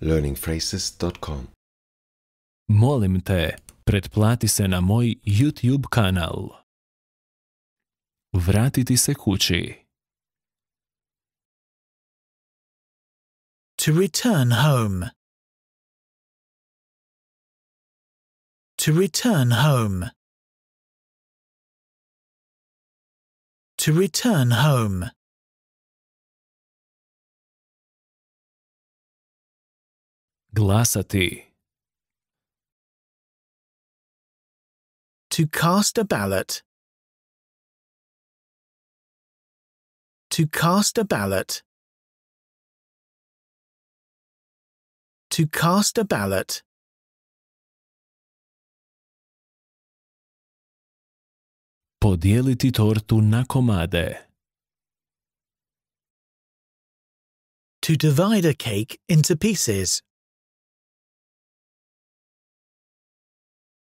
learningphrases.com Molim te, pretplati se na moj YouTube kanal. Vratiti se kući. To return home. To return home. To return home. Glasa To cast a ballot. To cast a ballot. To cast a ballot. Podijeliti tortu na komade. To divide a cake into pieces.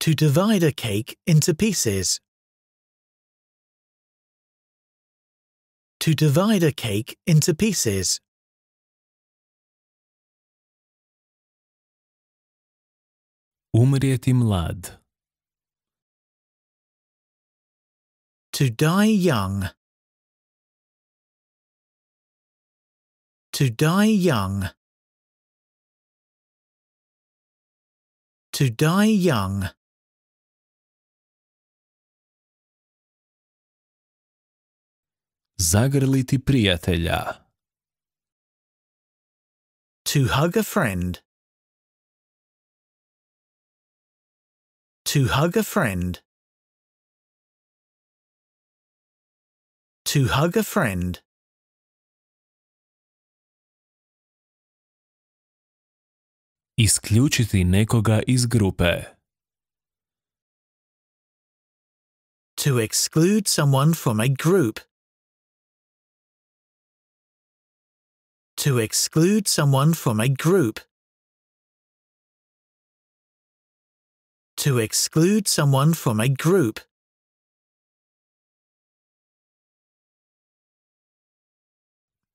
To divide a cake into pieces. To divide a cake into pieces. Умріти To die young. To die young. To die young. Zagrliti prijatelja. To hug a friend. To hug a friend. To hug a friend. Isključiti nekoga iz grupe. To exclude someone from a group. to exclude someone from a group. To exclude someone from a group.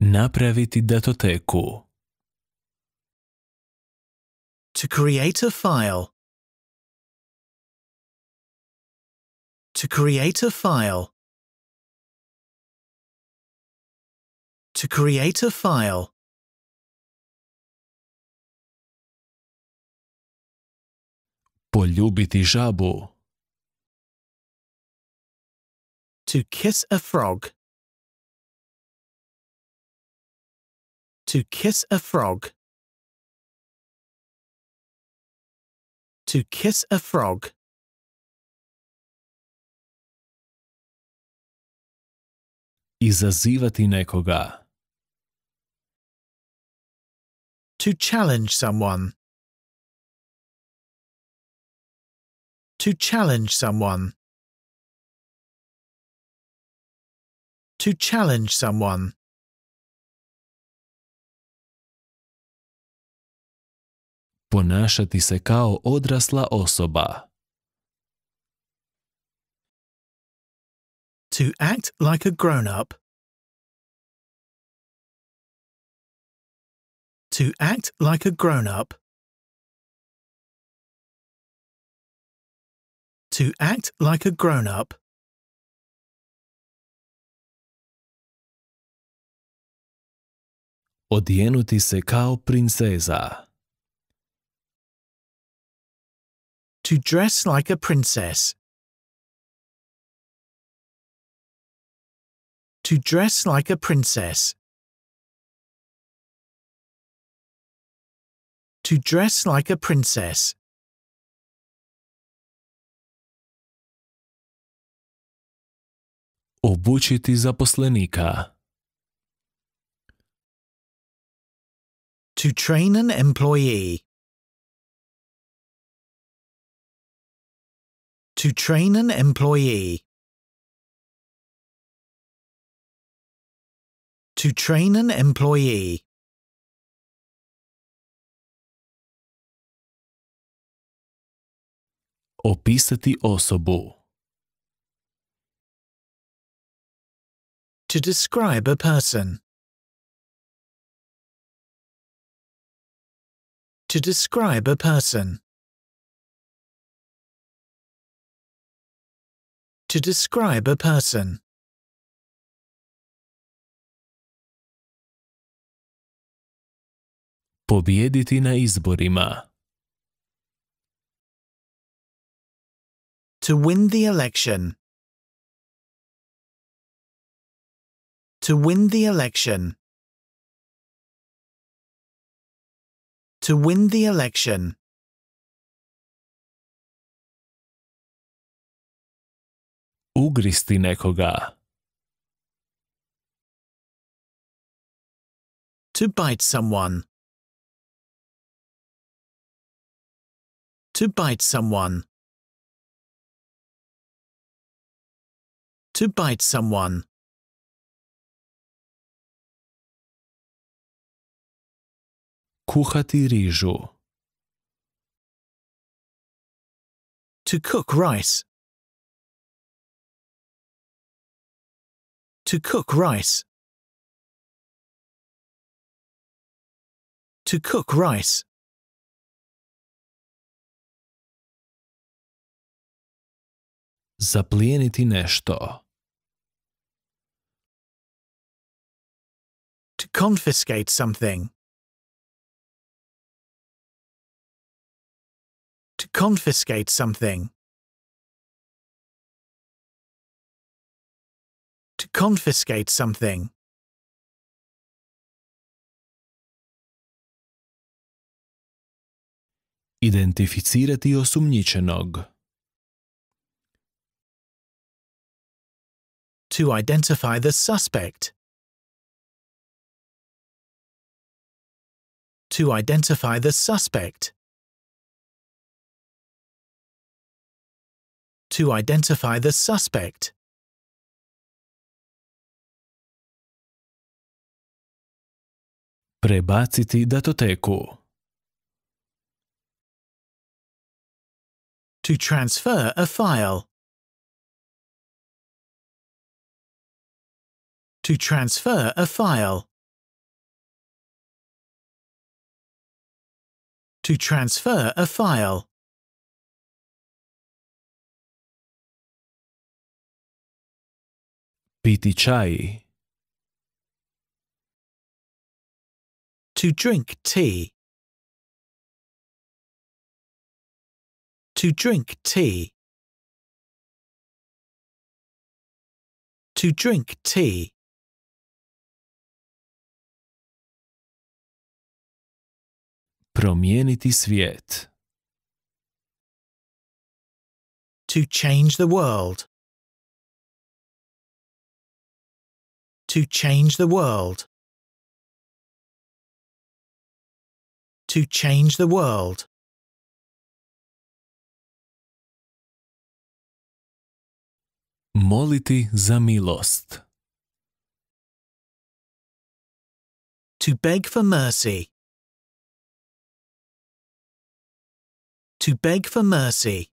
Napraviti datoteku. To create a file. To create a file. To create a file. Poljubiti žabu. To kiss a frog. To kiss a frog. To kiss a frog. Izazivati nekoga. To challenge someone. To challenge someone. To challenge someone. Ponašati se kao odrasla osoba. To act like a grown-up. To act like a grown-up. To act like a grown up. Odjenuti se kao princesa. To dress like a princess. To dress like a princess. To dress like a princess. obučiti zaposlenika. To train an employee. To train an employee. To train an employee. Opisati osobu. to describe a person. To describe a person. To describe a person. na izborima. To win the election. To win the election. To win the election. Ugristi nekoga. To bite someone. To bite someone. To bite someone. Kuhati rižu. To cook rice. To cook rice. To cook rice. Zaplijeniti nešto. To confiscate something. confiscate something. To confiscate something. Identificirati osumničenog. To identify the suspect. To identify the suspect. to identify the suspect. Prebaciti datoteku. To transfer a file. To transfer a file. To transfer a file. Piti chai. To drink tea. To drink tea. To drink tea. Promijeniti svijet. To change the world. to change the world. To change the world. Moliti za milost. To beg for mercy. To beg for mercy.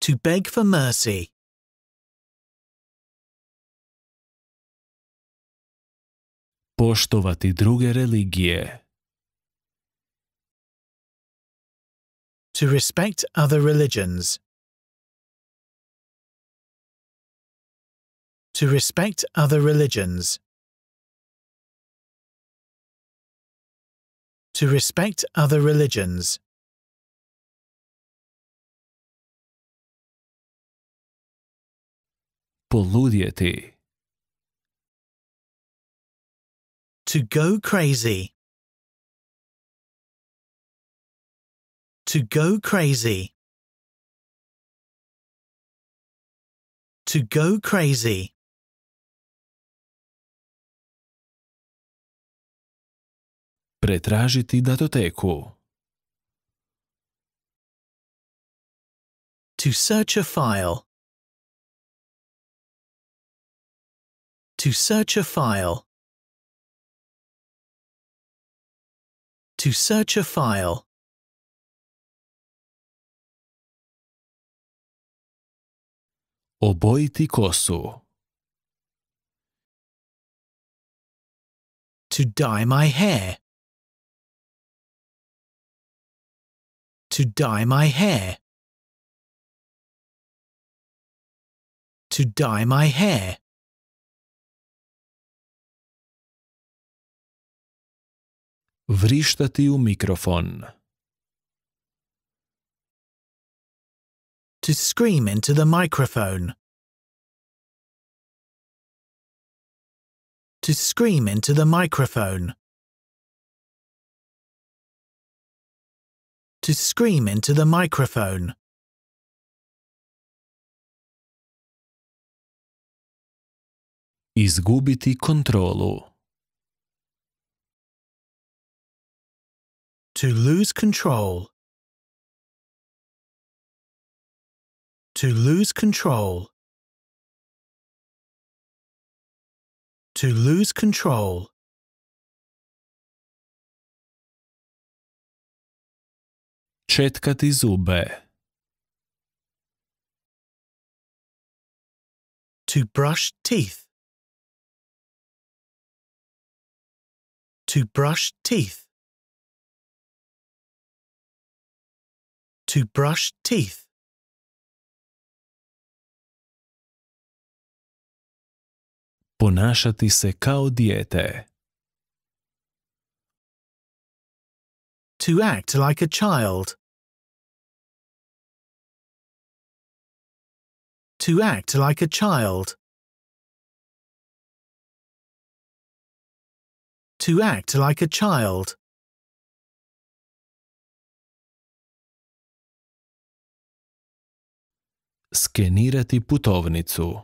To beg for mercy. poštovati druge religije. To respect other religions. To respect other religions. To respect other religions. Poludjeti. To go crazy. To go crazy. To go crazy. Pretražiti datoteku. To search a file. To search a file. To search a file. Обойти To dye my hair. To dye my hair. To dye my hair. u mikrofon. To scream into the microphone. To scream into the microphone. To scream into the microphone. Izgubiti kontrolu. To lose control. To lose control. To lose control. Četkati zube. To brush teeth. To brush teeth. To brush teeth. Ponašati se kao dijete. To act like a child. To act like a child. To act like a child. Skenirati putovnicu.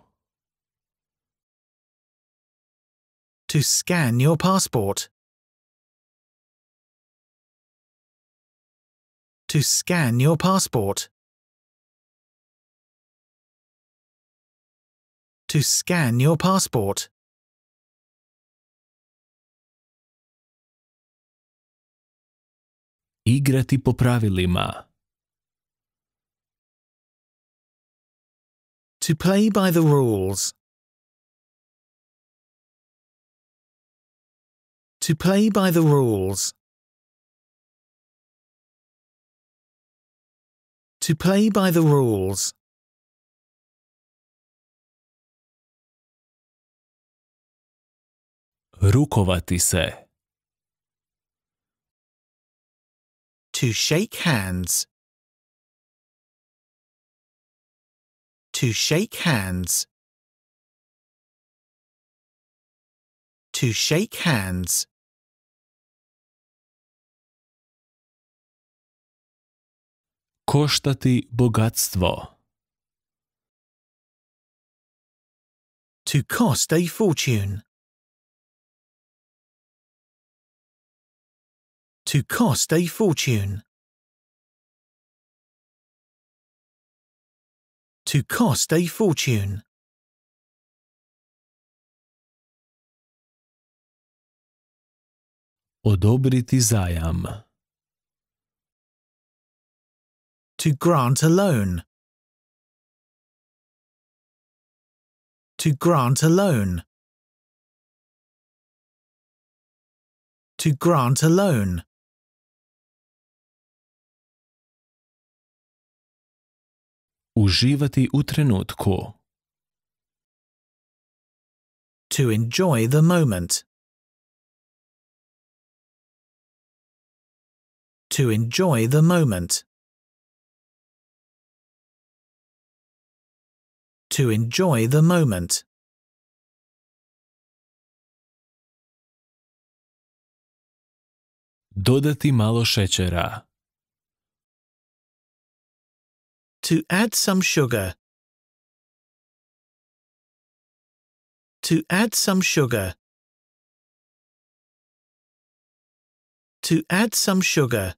To scan your passport. To scan your passport. To scan your passport. Igrati po pravilima. To play by the rules. To play by the rules. To play by the rules. Rukovati se. To shake hands. To shake hands. To shake hands. Kosztaty bogactwo. To cost a fortune. To cost a fortune. to cost a fortune. Odobriti zajam. To grant a loan. To grant a loan. To grant a loan. Uživati u trenutku. To enjoy the moment. To enjoy the moment. To enjoy the moment. Dodati malo šećera. To add some sugar. To add some sugar. To add some sugar.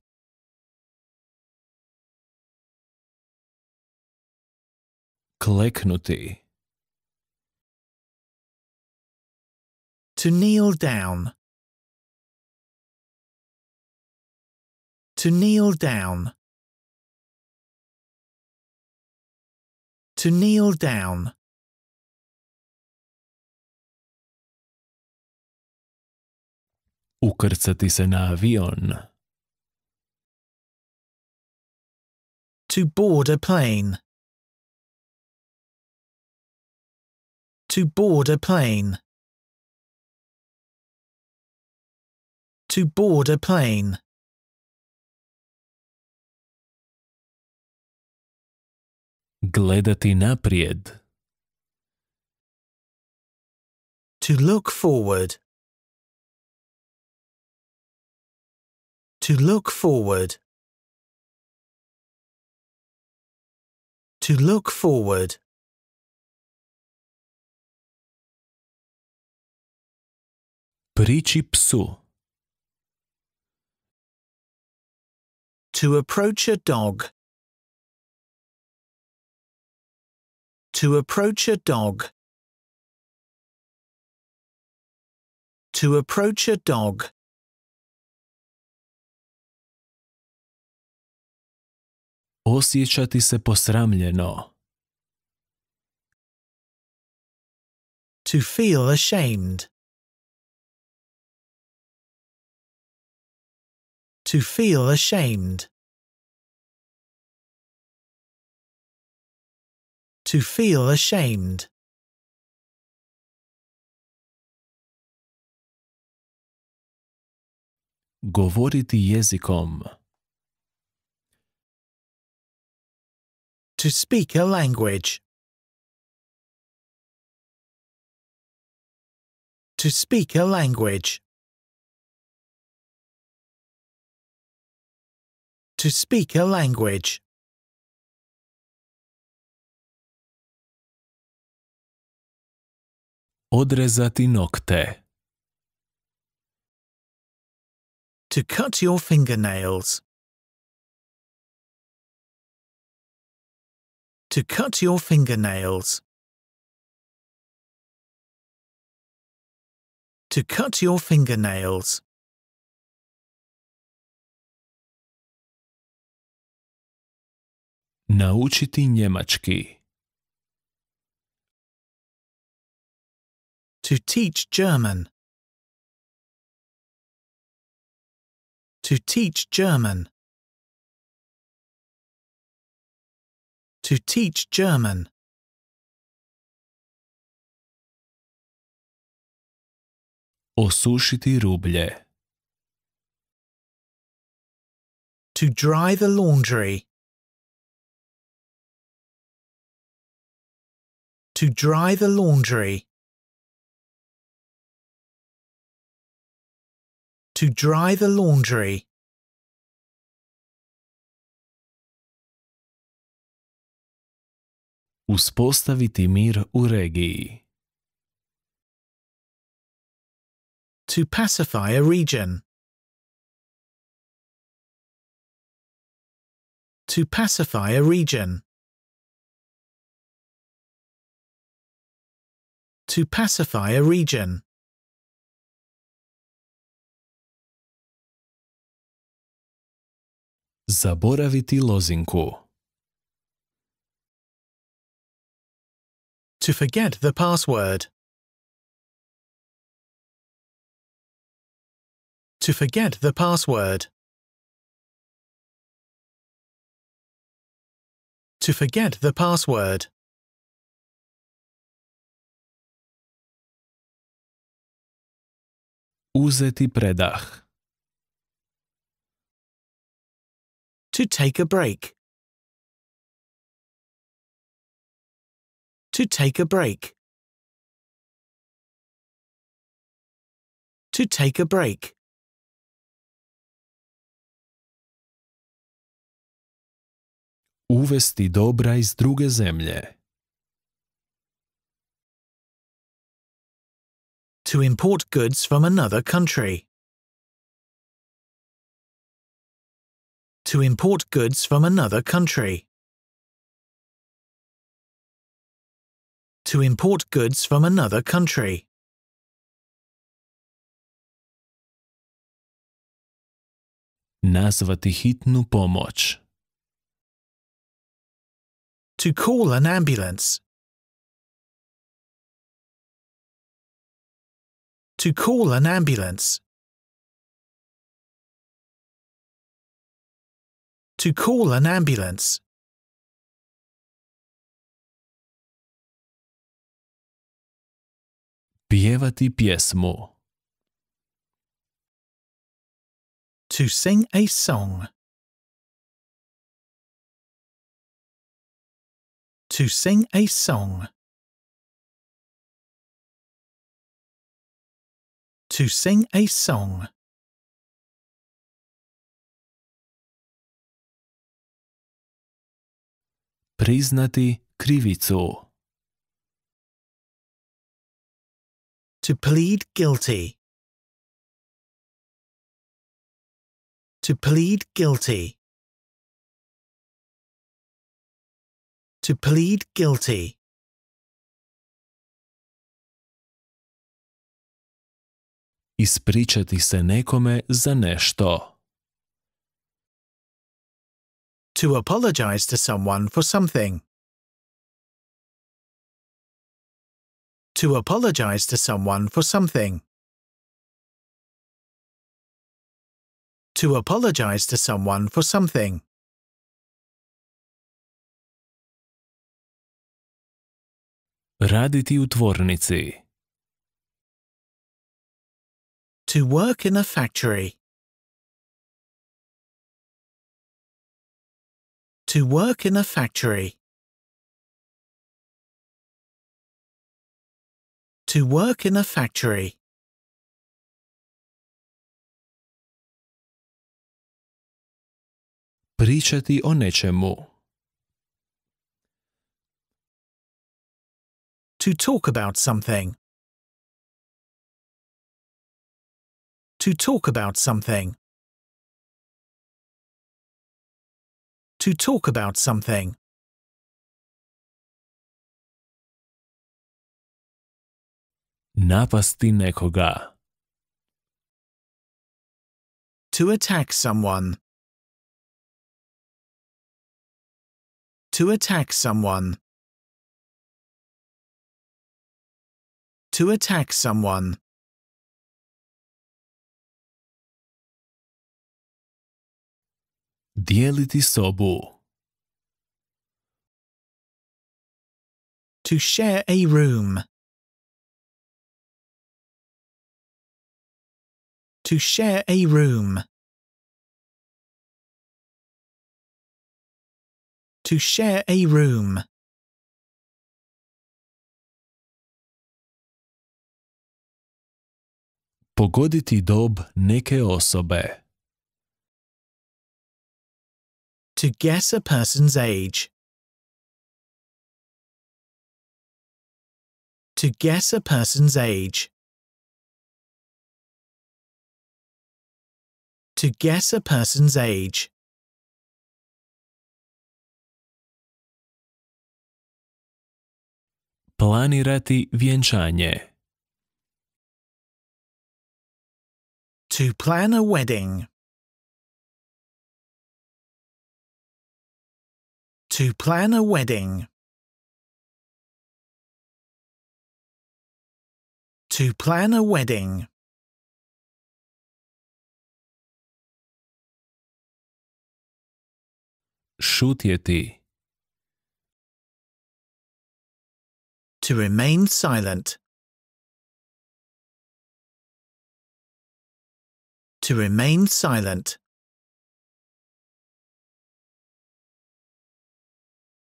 Kleknuti. To kneel down. To kneel down. To kneel down. Ukrcati se na avion. To board a plane. To board a plane. To board a plane. Gledati naprijed. To look forward. To look forward. To look forward. Priči psu. To approach a dog. To approach a dog. To approach a dog. Osjećati se posramljeno. To feel ashamed. To feel ashamed. To feel ashamed. Govoriti jezikom. To speak a language. To speak a language. To speak a language. Odrezati nokte. To cut your fingernails. To cut your fingernails. To cut your fingernails. Naučiti njemački. To teach German. To teach German. To teach German. Osušiti ruble. To dry the laundry. To dry the laundry. to dry the laundry. Uspostaviti mir u regiji. To pacify a region. To pacify a region. To pacify a region. Zaboraviti lozinku. To forget the password. To forget the password. To forget the password. Uzeti predah. To take a break. To take a break. To take a break. Uvesti dobra iz druge zemlje. To import goods from another country. to import goods from another country. To import goods from another country. Назвати хітну помощь. To call an ambulance. To call an ambulance. to call an ambulance. Pjevati pjesmu. To sing a song. To sing a song. To sing a song. priznati krivicu. To plead guilty. To plead guilty. To plead guilty. Ispričati se nekome za nešto. To apologize to someone for something. To apologize to someone for something. To apologize to someone for something. Raditi u tvornici. To work in a factory. to work in a factory. To work in a factory. Pričati o nečemu. To talk about something. To talk about something. to talk about something. Napasti nekoga. To attack someone. To attack someone. To attack someone. Dijeliti sobu. To share a room. To share a room. To share a room. Pogoditi dob neke osobe. To guess a person's age. To guess a person's age. To guess a person's age. Planirati wieńczanie. To plan a wedding. To plan a wedding. To plan a wedding. Шутєти. To remain silent. To remain silent.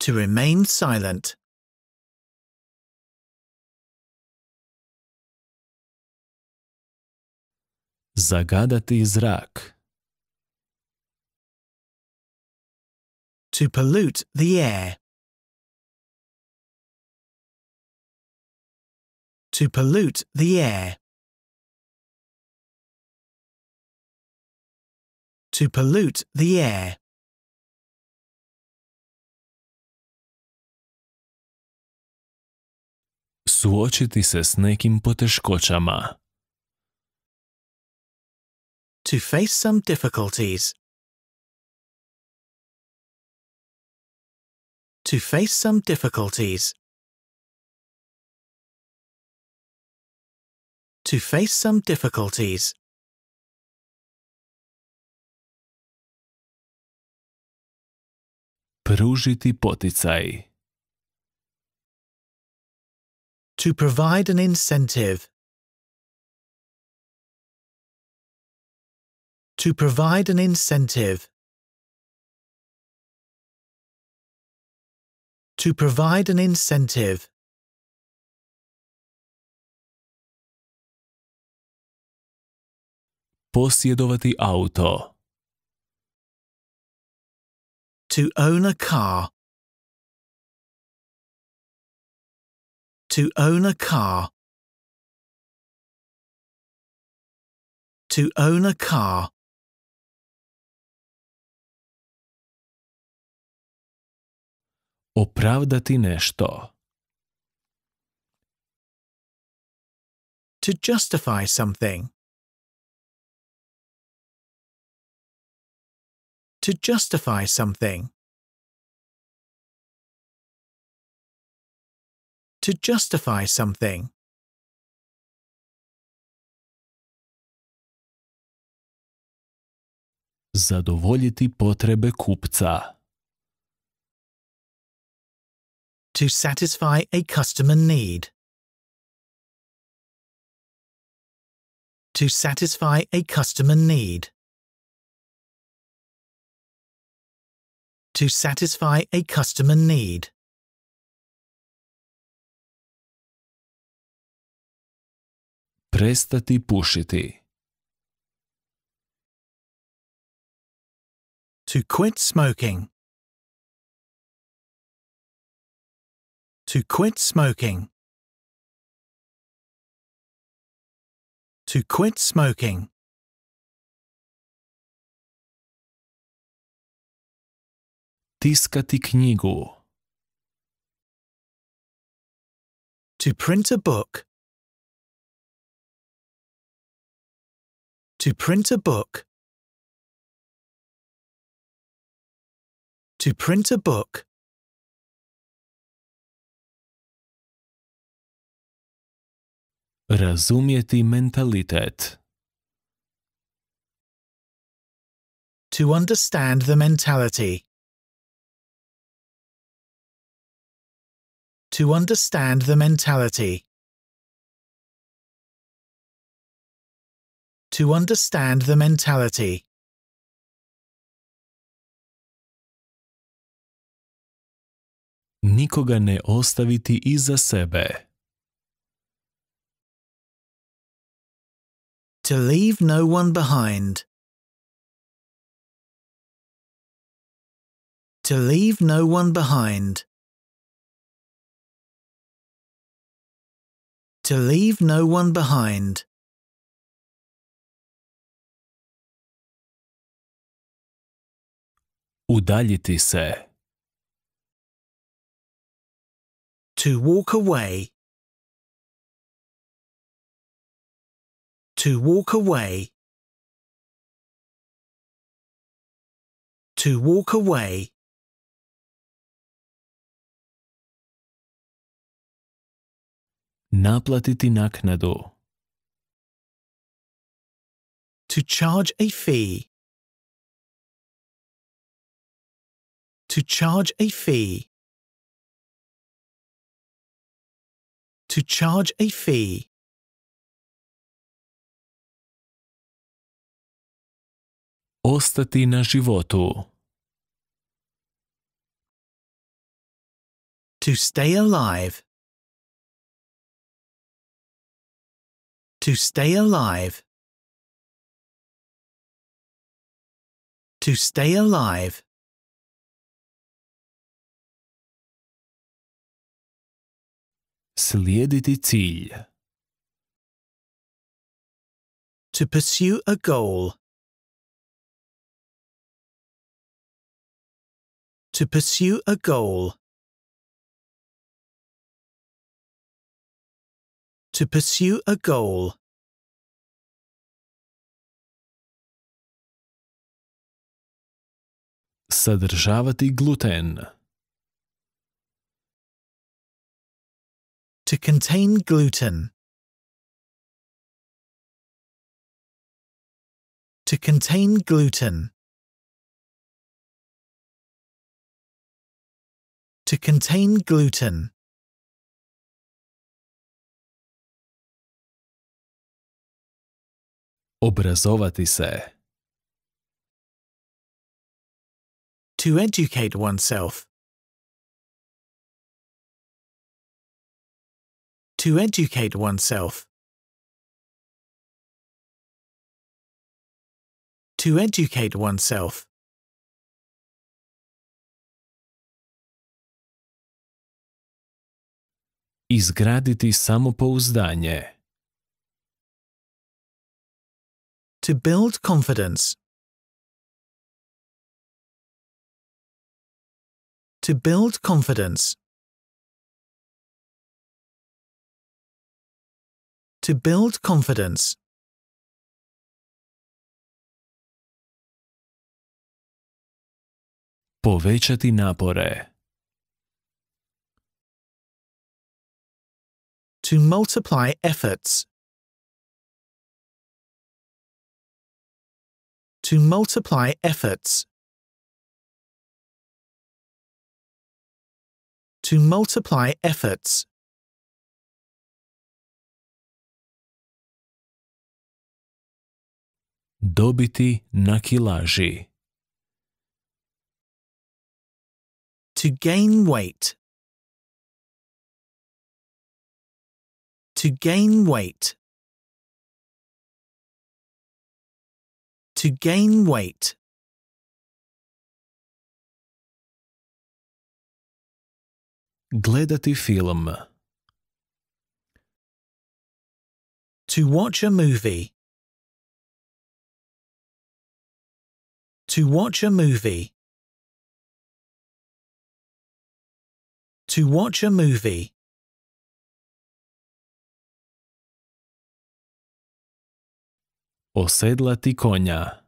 to remain silent. Zagadati zrak. To pollute the air. To pollute the air. To pollute the air. suočiti se s nekim poteškoćama. To face some difficulties. To face some difficulties. To face some difficulties. Pružiti poticaj. to provide an incentive. To provide an incentive. To provide an incentive. Posjedovati auto. To own a car. To own a car. To own a car. Opravdati nešto. To justify something. To justify something. to justify something. kupca. To satisfy a customer need. To satisfy a customer need. To satisfy a customer need. To quit smoking. To quit smoking. To quit smoking. To print a book. To print a book. To print a book. mentalitet. To understand the mentality. To understand the mentality. to understand the mentality. Nikoga ne ostaviti iza sebe. To leave no one behind. To leave no one behind. To leave no one behind. Udaljiti se. To walk away. To walk away. To walk away. Naplatiti naknadu. To charge a fee. To charge a fee. To charge a fee. Ostati na životu. To stay alive. To stay alive. To stay alive. Slijediti cilj. To pursue a goal. To pursue a goal. To pursue a goal. Sadržavati gluten. to contain gluten. To contain gluten. To contain gluten. Obrazovati se. To educate oneself. to educate oneself. To educate oneself. Izgraditi samopouzdanje. To build confidence. To build confidence. to build confidence. Povećati napore. To multiply efforts. To multiply efforts. To multiply efforts. dobiti na kilaži. To gain weight. To gain weight. To gain weight. Gledati film. To watch a movie. To watch a movie. To watch a movie. Оседлати konja.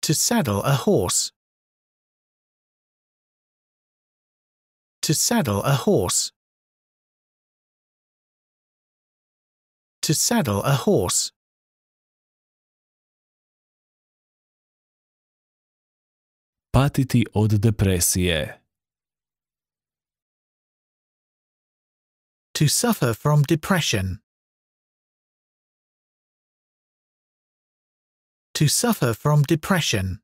To saddle a horse. To saddle a horse. To saddle a horse. patiti od depresije. To suffer from depression. To suffer from depression.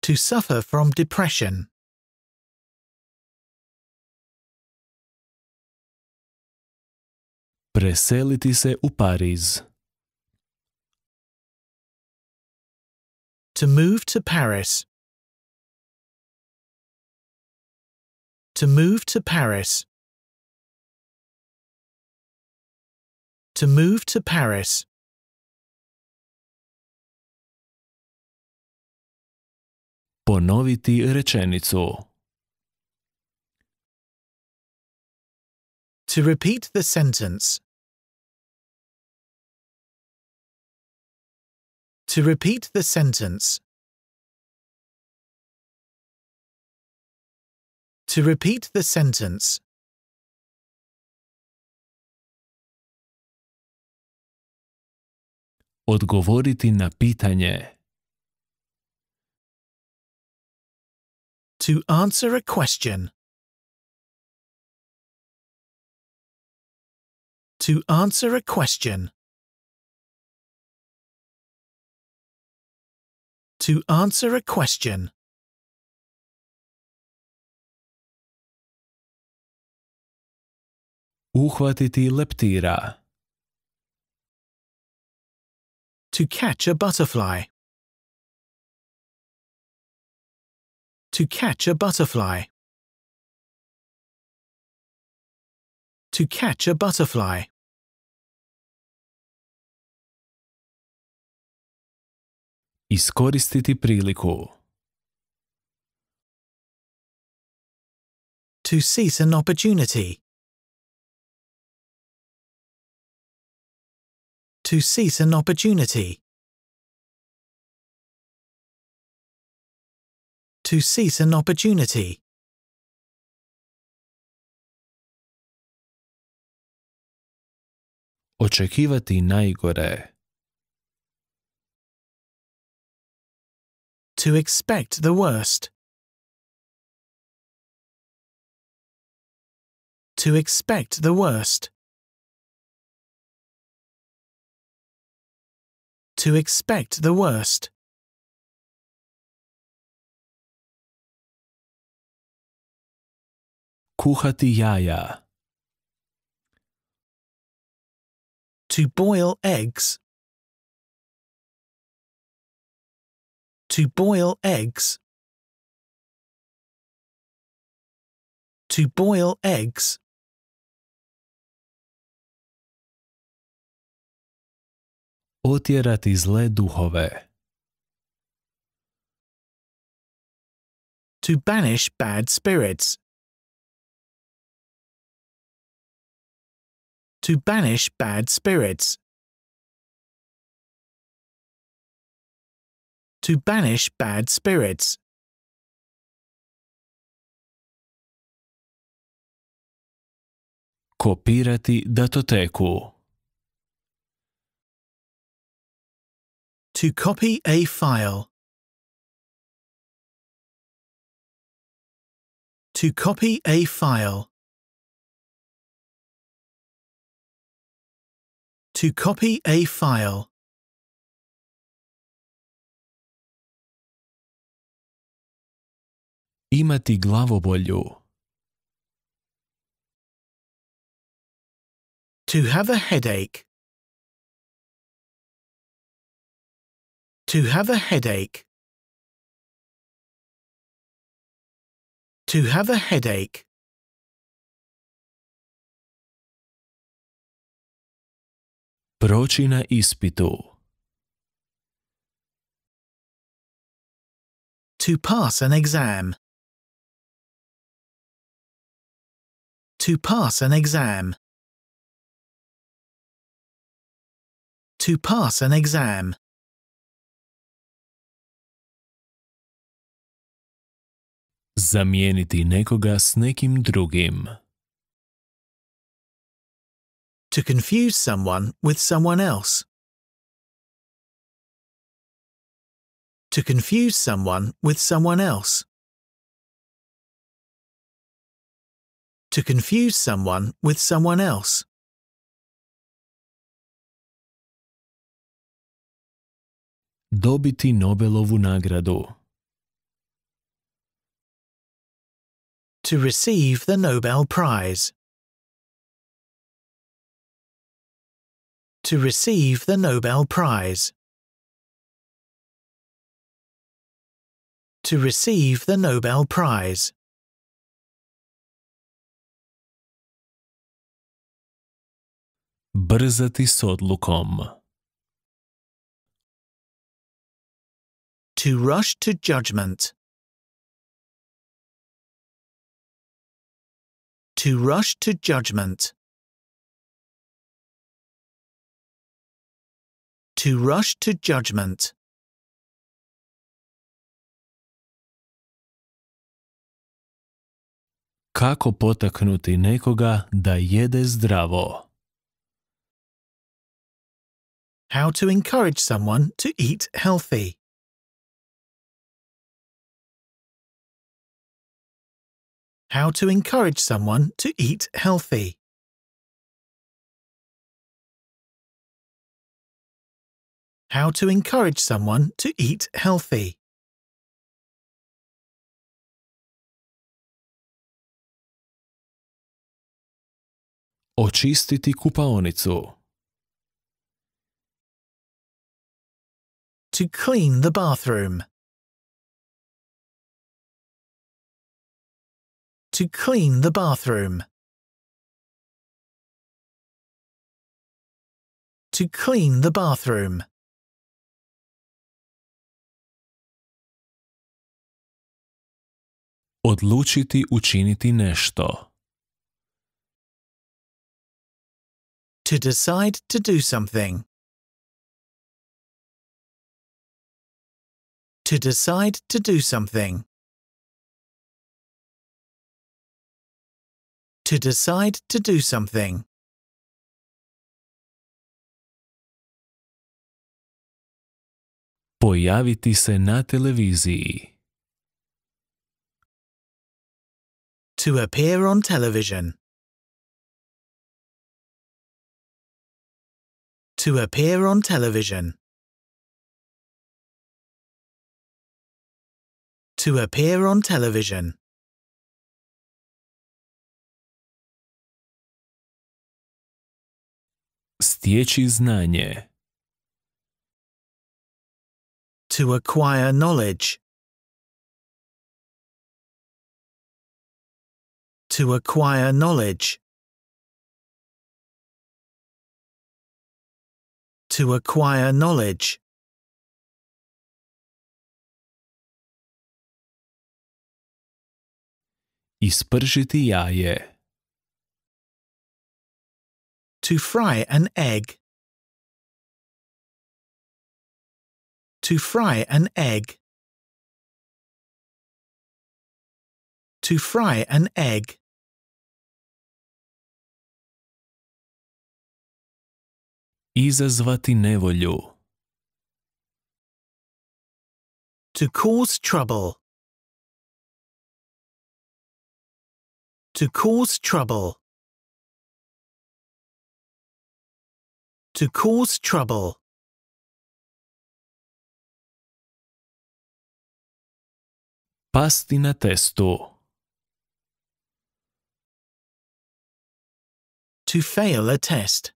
To suffer from depression. Preseliti se u Pariz. To move to Paris. To move to Paris. To move to Paris. Ponoviti rečenico. To repeat the sentence. To repeat the sentence. To repeat the sentence. Odgovoriti na pitanje. To answer a question. To answer a question. To answer a question. Uhvatiti leptīrā. To catch a butterfly. To catch a butterfly. To catch a butterfly. Iskoristiti priliku. To seize an opportunity. To seize an opportunity. To seize an opportunity. Očekivati najgore. to expect the worst. To expect the worst. To expect the worst. Kuchatiyaya. To boil eggs. To boil eggs. To boil eggs. Otierati zlé duchové. To banish bad spirits. To banish bad spirits. to banish bad spirits. Kopirati datoteku. To copy a file. To copy a file. To copy a file. imati glavobolju. To have a headache. To have a headache. To have a headache. Proći na ispitu. To pass an exam. To pass an exam. To pass an exam. Zamijeniti nekoga s nekim drugim. To confuse someone with someone else. To confuse someone with someone else. to confuse someone with someone else. Dobiti Nobelovu nagradu. To receive the Nobel Prize. To receive the Nobel Prize. To receive the Nobel Prize. Brzati s odlukom. To rush to judgment. To rush to judgment. To rush to judgment. Kako potaknuti nekoga da jede zdravo? How to encourage someone to eat healthy. How to encourage someone to eat healthy. How to encourage someone to eat healthy. Očistiti kupaonicu. to clean the bathroom. To clean the bathroom. To clean the bathroom. Odlučiti učiniti nešto. To decide to do something. To decide to do something. To decide to do something. Pojaviti se na televiziji. To appear on television. To appear on television. to appear on television. знания. To acquire knowledge. To acquire knowledge. To acquire knowledge. Ispržiti jaje. To fry an egg. To fry an egg. To fry an egg. Izazvati nevolju. To cause trouble. To cause trouble. To cause trouble. Pastina testu. To fail a test.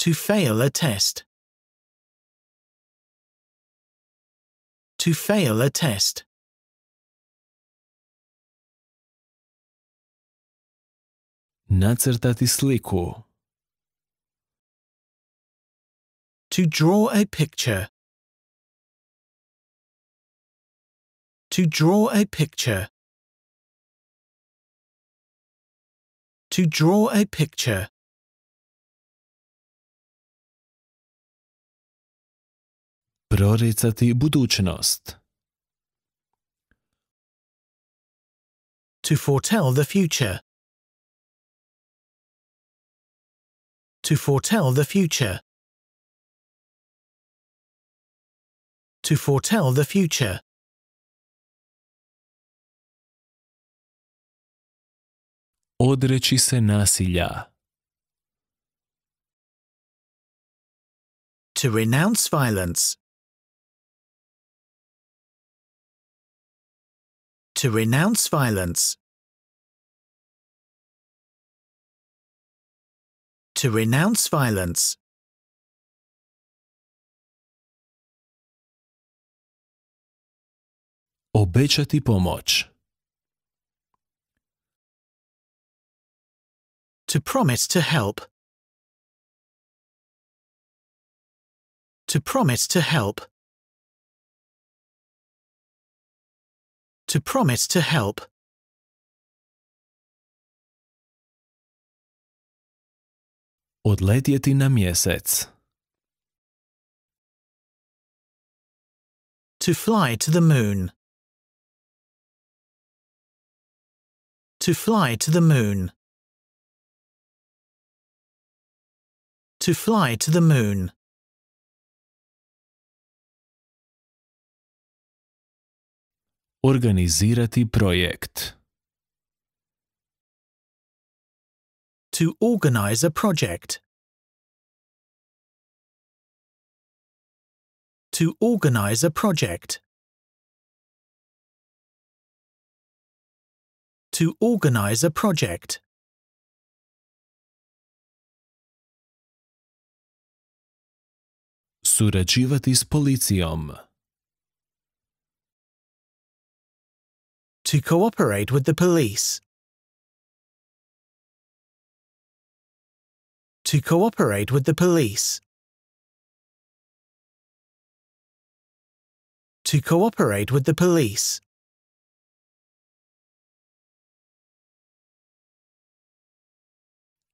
To fail a test. To fail a test. nacrtati sliku. To draw a picture. To draw a picture. To draw a picture. Proricati budućnost. To foretell the future. to foretell the future. To foretell the future. Odreći se nasilja. To renounce violence. To renounce violence. to renounce violence. Obećati pomoć. To promise to help. To promise to help. To promise to help. Odletjeti na mjesec. To fly to the moon. To fly to the moon. To fly to the moon. Organizirati projekt. to organize a project. To organize a project. To organize a project. Suragjivati s policijom. To cooperate with the police. to cooperate with the police. To cooperate with the police.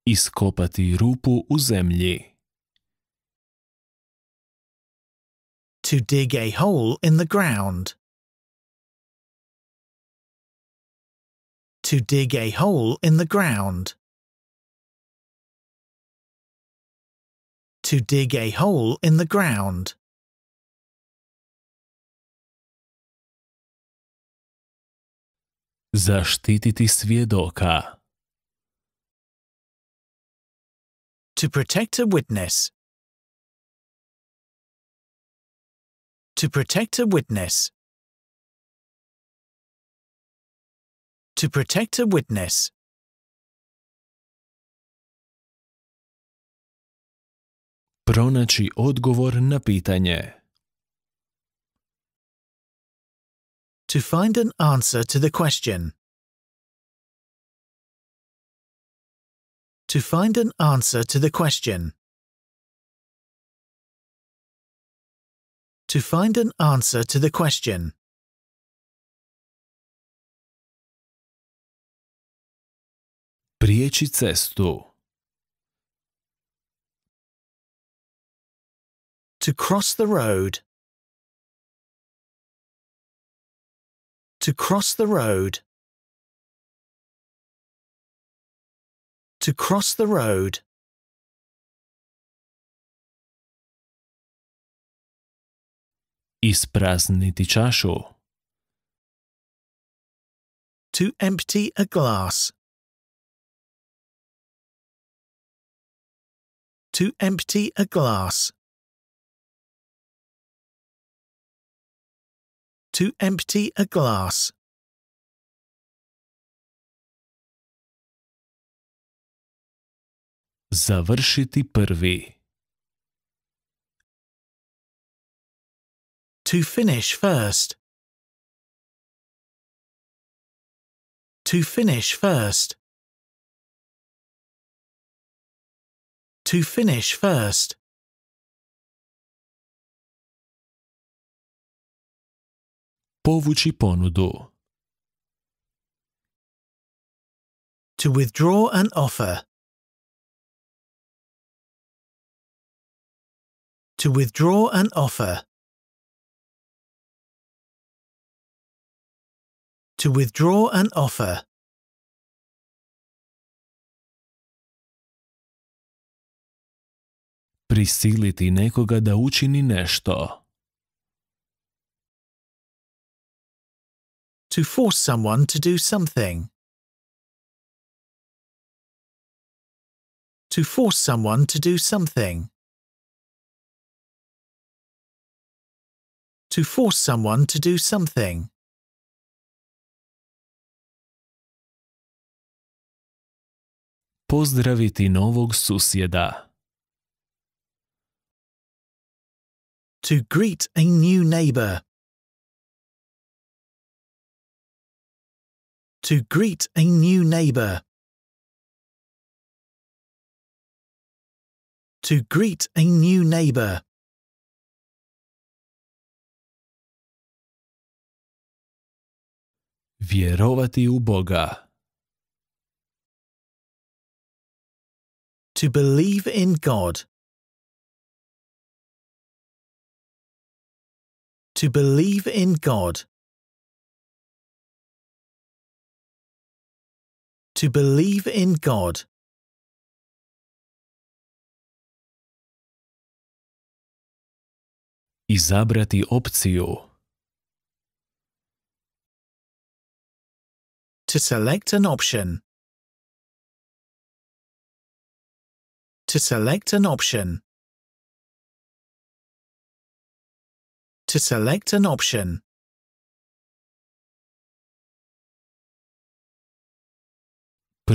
Iskopati rupu u zemlji. To dig a hole in the ground. To dig a hole in the ground. to dig a hole in the ground. Zaštititi svjedoka. To protect a witness. To protect a witness. To protect a witness. Pronaći odgovor na pitanje. To find an answer to the question. To find an answer to the question. To find an answer to the question. Prijeći cestu. To cross the road. To cross the road. To cross the road. Изпразнити чашу. To empty a glass. To empty a glass. to empty a glass. Završiti prvi. To finish first. To finish first. To finish first. Povući ponudu. To withdraw an offer. To withdraw an offer. To withdraw an offer. Prisiliti nekoga da učini nešto. to force someone to do something. To force someone to do something. To force someone to do something. Pozdraviti novog susjeda. To greet a new neighbor. To greet a new neighbour. To greet a new neighbour. Vjerovati u Boga. To believe in God. To believe in God. to believe in God. Izabrati opciju. To select an option. To select an option. To select an option.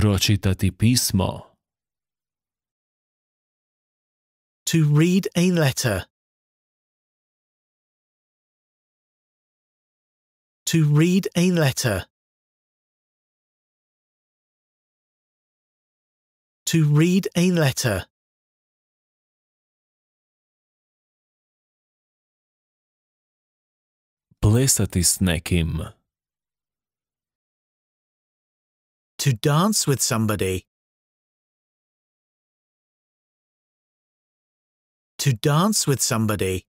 pročitati pismo. To read a letter. To read a letter. To read a letter. Plesati s nekim. to dance with somebody to dance with somebody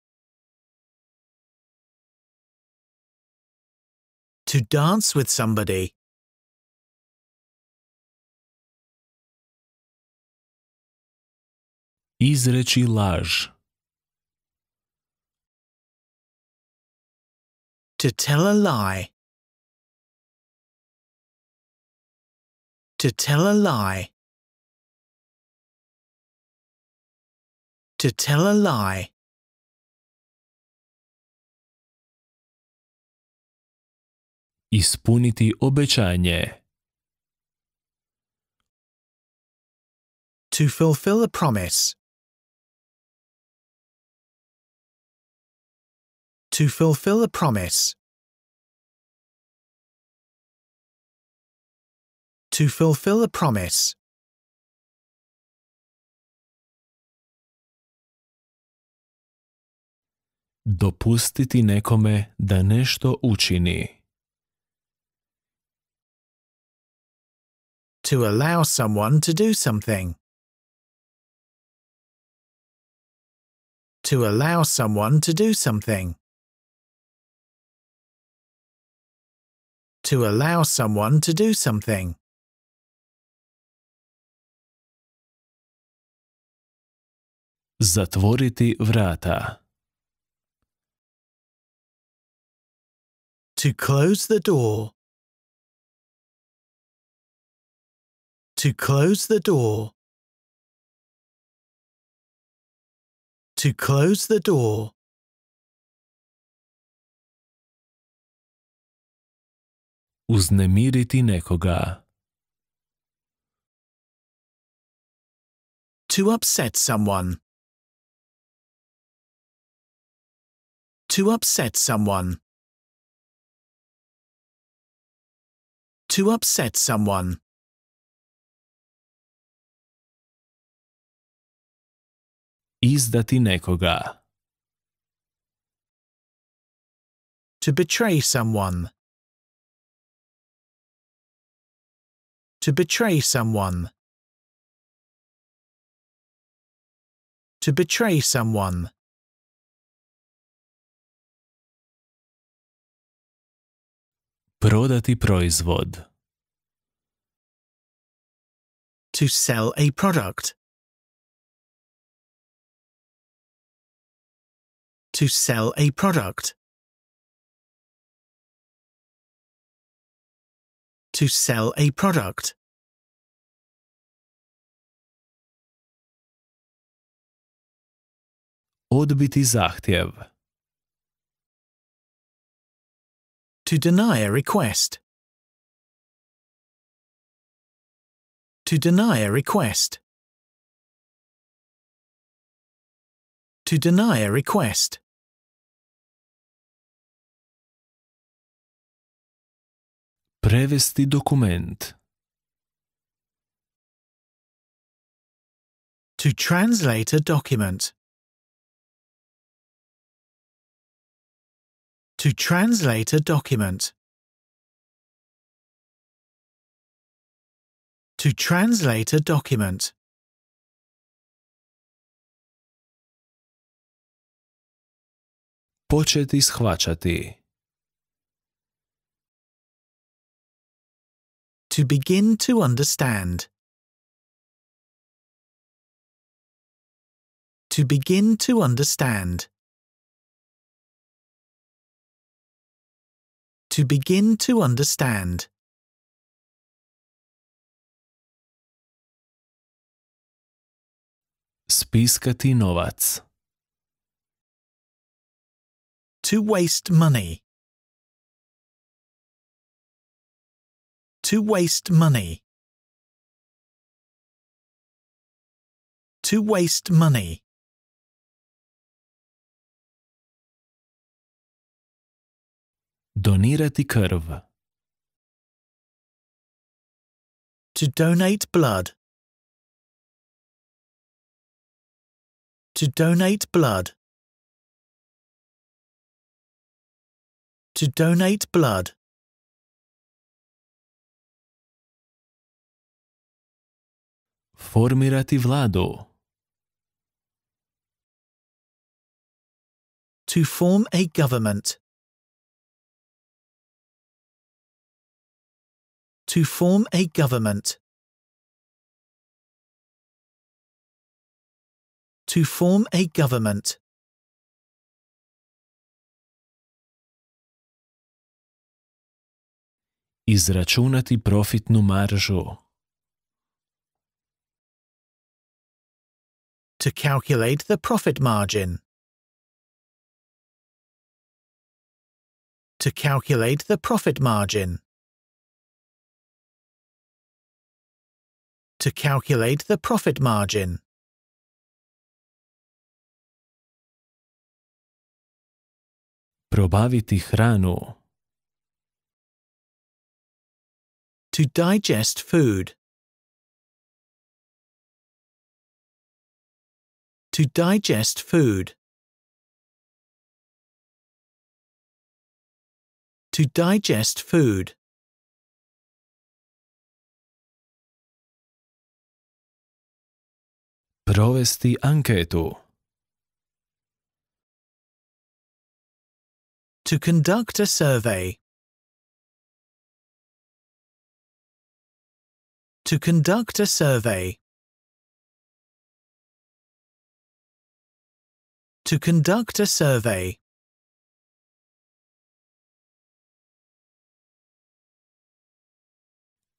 to dance with somebody Изречи лаж. To tell a lie. To tell a lie. To tell a lie. Ispuniti obećanje. To fulfill a promise. To fulfill a promise. to fulfill a promise. Dopustiti nekome da nešto učini. To allow someone to do something. To allow someone to do something. To allow someone to do something. Затворити врата. To close the door. To close the door. To close the door. Uznemiriti nekoga. To upset someone. To upset someone. To upset someone. Izdati nekoga. To betray someone. To betray someone. To betray someone. Prodati proizvod. To sell a product. To sell a product. To sell a product. Odbiti zahtjev. To deny a request. To deny a request. To deny a request. Prevesti dokument. To translate a document. To translate a document. To translate a document. Почати схвачати. To begin to understand. To begin to understand. to begin to understand. Spiskati novac. To waste money. To waste money. To waste money. Donirati krv. To donate blood. To donate blood. To donate blood. Formirati vlado. To form a government. to form a government. To form a government. Izračunati profitnu maržu. To calculate the profit margin. To calculate the profit margin. to calculate the profit margin. Probaviti hranu. To digest food. To digest food. To digest food. Provesti anketu. To conduct a survey. To conduct a survey. To conduct a survey.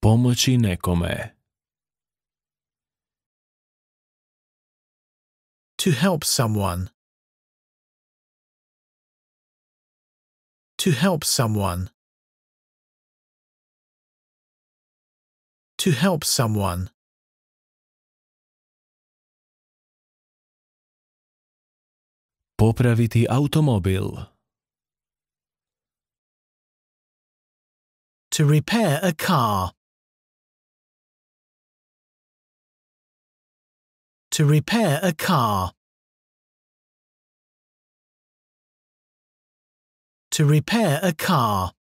Pomoći nekome. To help someone. To help someone. To help someone. Popraviti automobil. To repair a car. To repair a car. To repair a car.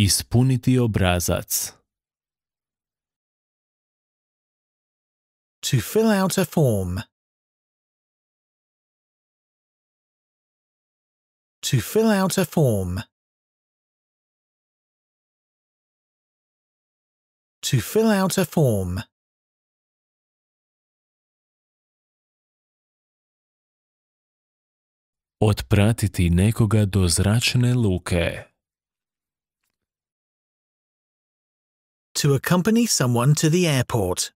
Ispuniti obrazac. To fill out a form. To fill out a form. To fill out a form. Otpratiti nekoga do zračne luke. To accompany someone to the airport.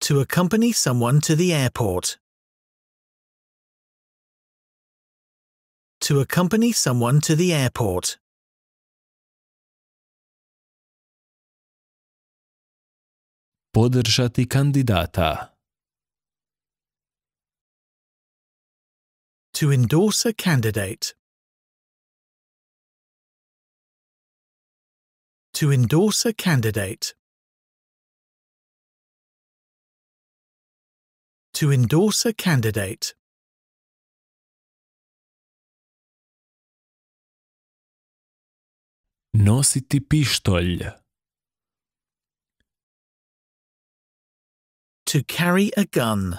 To accompany someone to the airport. To accompany someone to the airport. Podržati kandidata. to endorse a candidate. To endorse a candidate. To endorse a candidate. Носити піштоль. To carry a gun.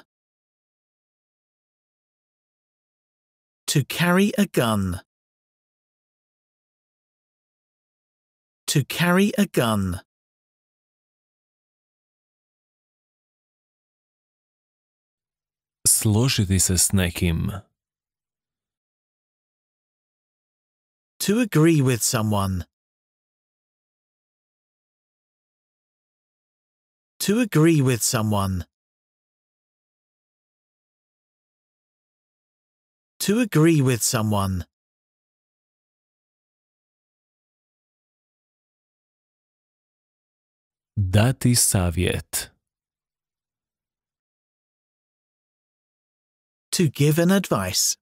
To carry a gun. To carry a gun. Složiti s nekim. To agree with someone. To agree with someone. To agree with someone. Dati savjet. To give an advice.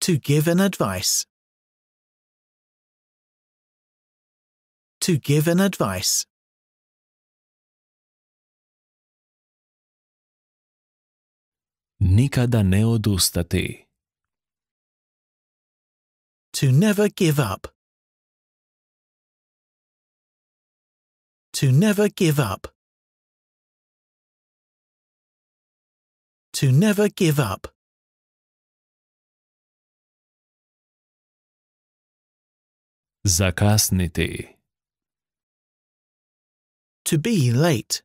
To give an advice. To give an advice. nikada ne odustati. To never give up. To never give up. To never give up. Zakasniti. To be late.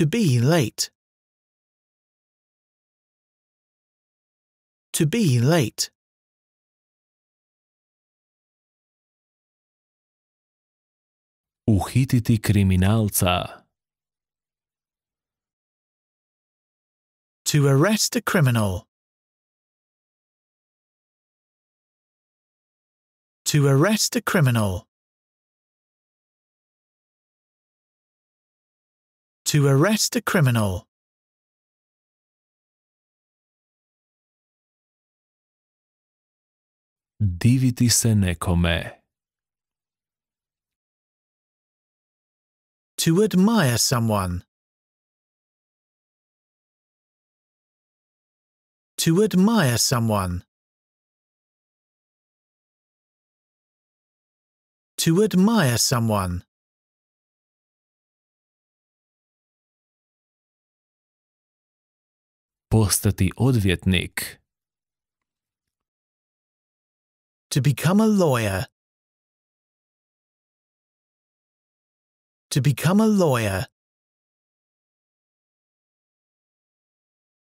To be late. To be late. Uhititi kriminalca. To arrest a criminal. To arrest a criminal. To arrest a criminal. Diviti se nekome. To admire someone. To admire someone. To admire someone. postati odvjetnik. To become a lawyer. To become a lawyer.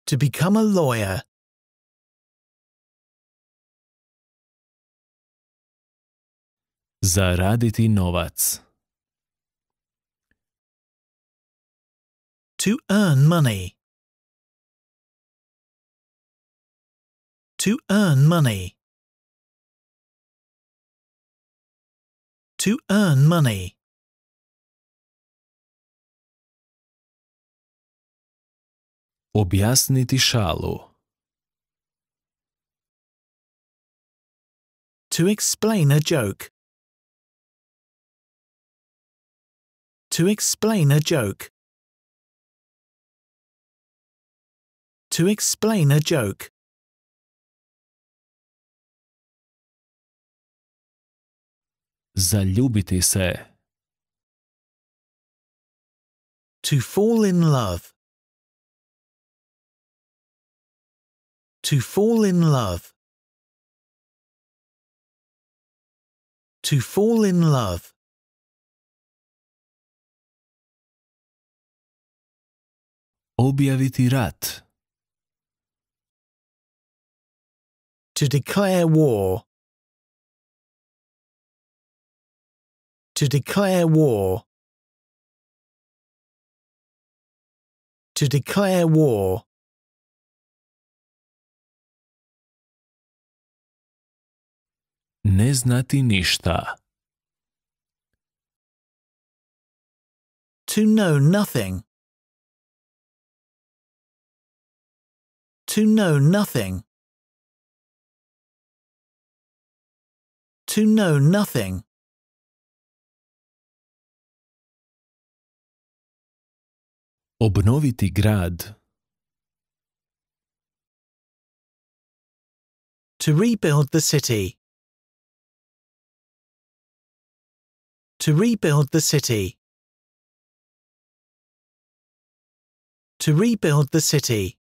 To become a lawyer. Zaraditi novac. To earn money. To earn money. To earn money. Об'яснити шалу. To explain a joke. To explain a joke. To explain a joke. se. To fall in love. To fall in love. To fall in love. Objaviti rat. To declare war. To declare war. To declare war. Ne znati ništa. To know nothing. To know nothing. To know nothing. Obnoviti grad To rebuild the city. To rebuild the city. To rebuild the city.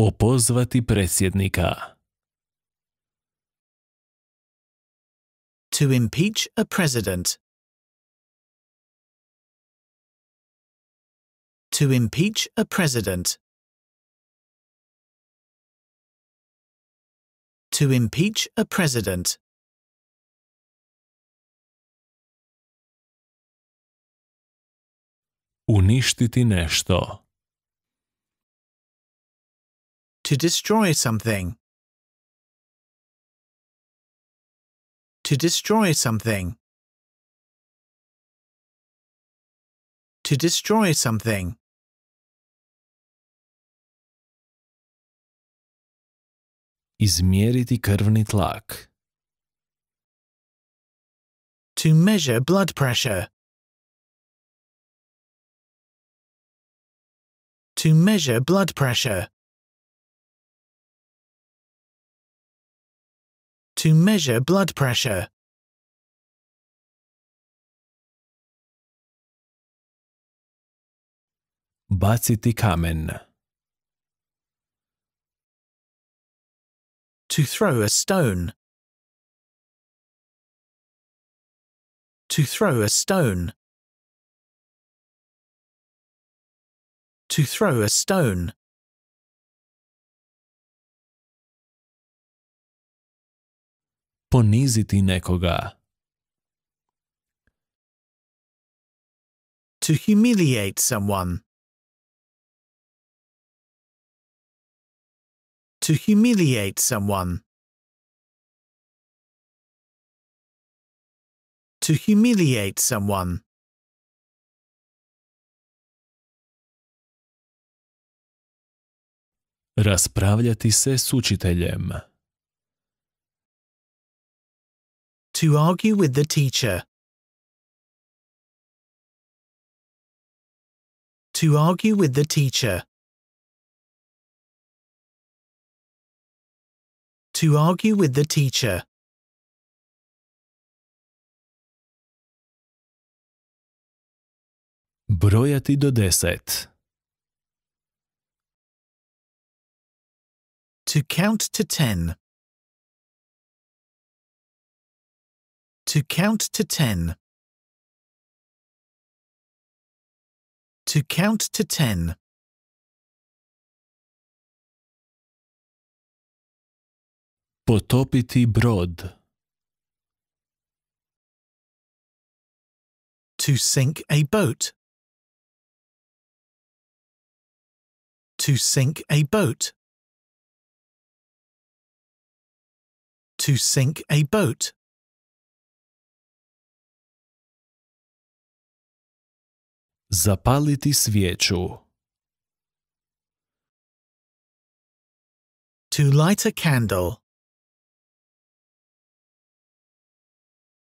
Opozvati predsjednika. To impeach a president. To impeach a president. To impeach a president. Uništiti nešto. To destroy something. To destroy something. To destroy something. Измерити крвni tlak. To measure blood pressure. To measure blood pressure. to measure blood pressure. Bazitikamen. To throw a stone. To throw a stone. To throw a stone. poniziti nekoga. To humiliate someone. To humiliate someone. To humiliate someone. Raspravljati se s učiteljem. to argue with the teacher. To argue with the teacher. To argue with the teacher. Brojati do deset. To count to ten. To count to ten. To count to ten. Potopiti brod. To sink a boat. To sink a boat. To sink a boat. Zapaliti svijeću. To light a candle.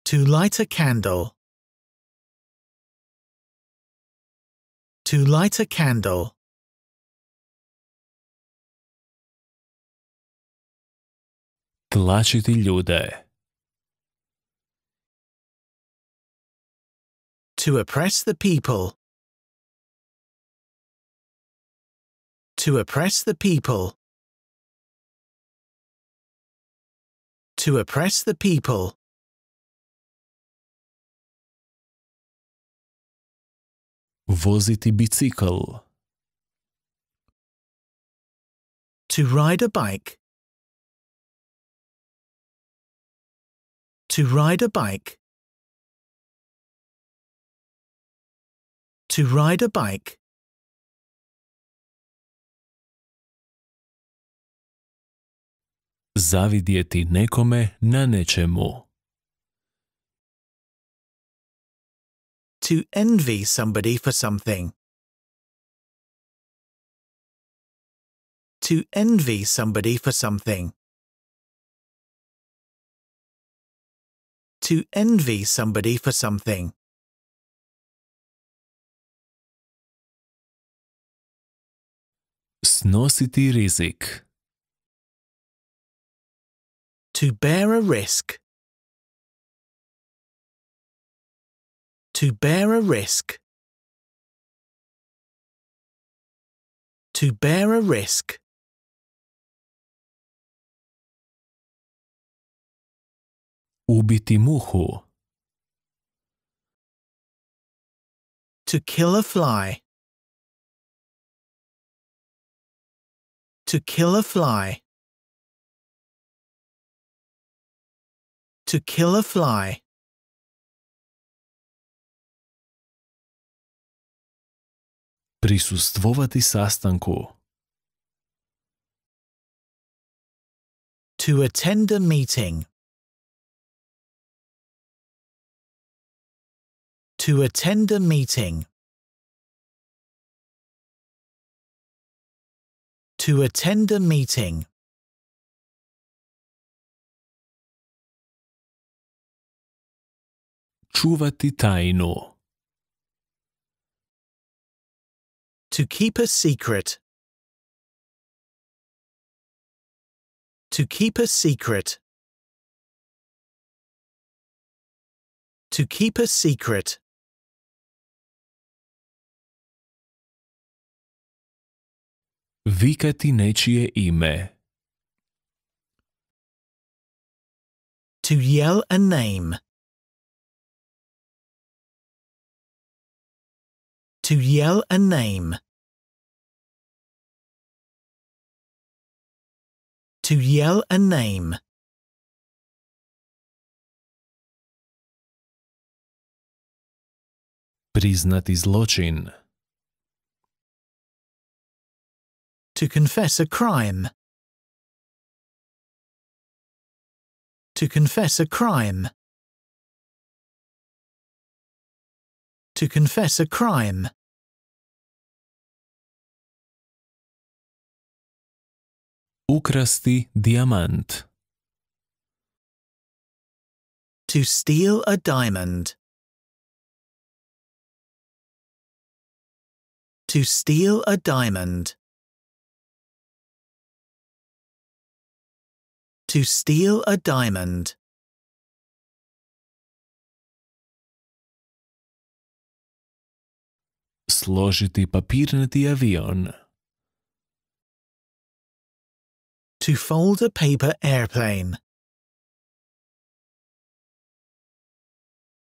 To light a candle. To light a candle. Tlačiti ljude. To oppress the people. To oppress the people. To oppress the people. Voziti bicikl. To ride a bike. To ride a bike. To ride a bike. zavidjeti nekome na nečemu. To envy somebody for something. To envy somebody for something. To envy somebody for something. Snositi rizik. To bear a risk. To bear a risk. To bear a risk. Ubitimuhu. To kill a fly. To kill a fly. To kill a fly. To attend a meeting. To attend a meeting. To attend a meeting. čuvati tajnu. To keep a secret. To keep a secret. To keep a secret. Vikati nečije ime. To yell a name. to yell a name. To yell a name. Признати злочин. To confess a crime. To confess a crime. To confess a crime. Ukrasti diamant. To steal a diamond. To steal a diamond. To steal a diamond. Сложити папірнатий авіон. to fold a paper airplane.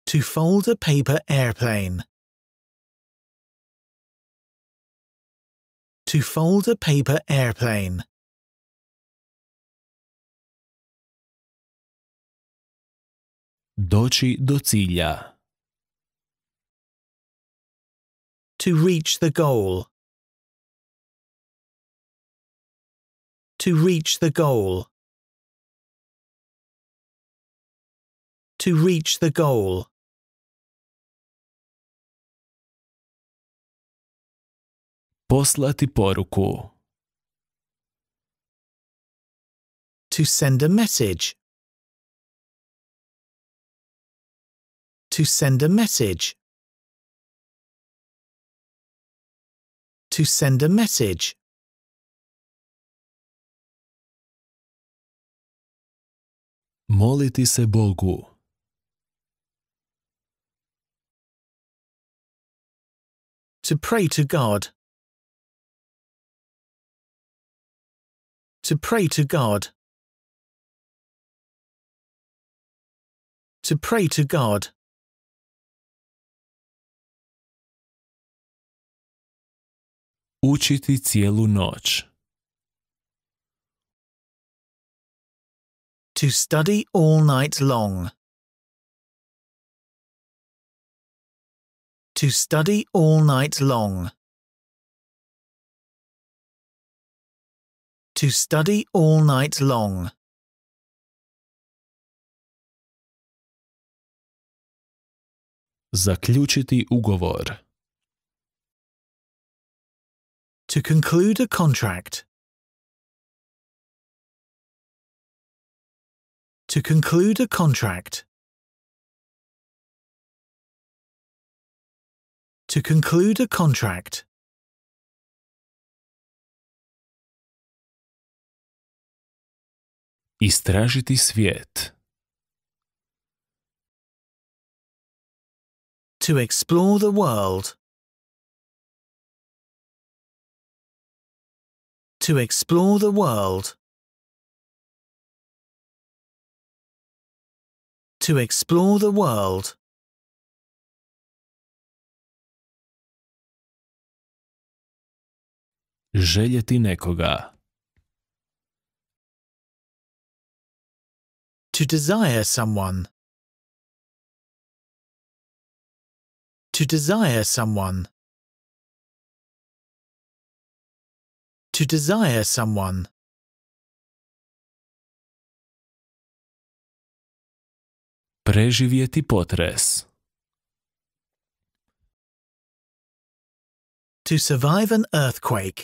To fold a paper airplane. To fold a paper airplane. Doći do cilja. To reach the goal. To reach the goal. To reach the goal. Poslati poruku. To send a message. To send a message. To send a message. Moliti se Bogu. To pray to God. To pray to God. To pray to God. Učiti cijelu noć. To study all night long. To study all night long. To study all night long. Заключити уговор. To conclude a contract. To conclude a contract. To conclude a contract. Istražiti svijet. To explore the world. To explore the world. to explore the world. Željeti nekoga. To desire someone. To desire someone. To desire someone. preživjeti potres. To survive an earthquake.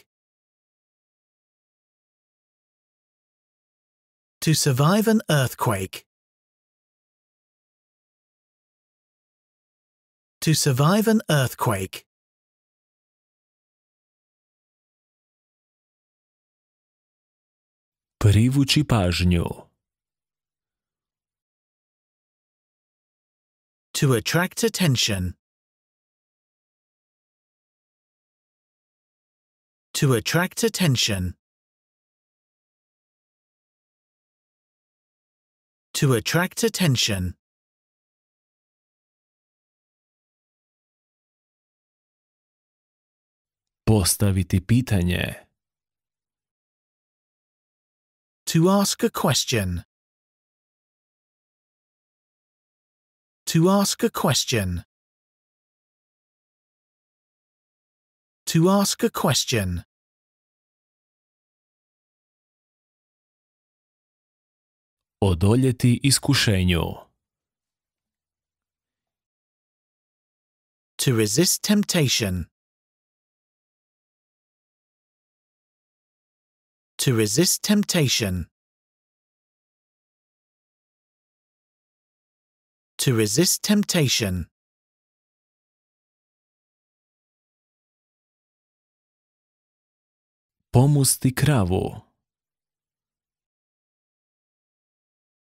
To survive an earthquake. To survive an earthquake. Privući pažnju. To attract attention. To attract attention. To attract attention. Postaviti pitanje. To ask a question. To ask a question. To ask a question. Odoljeti iskušenju. To resist temptation. To resist temptation. to resist temptation. Pomóc ty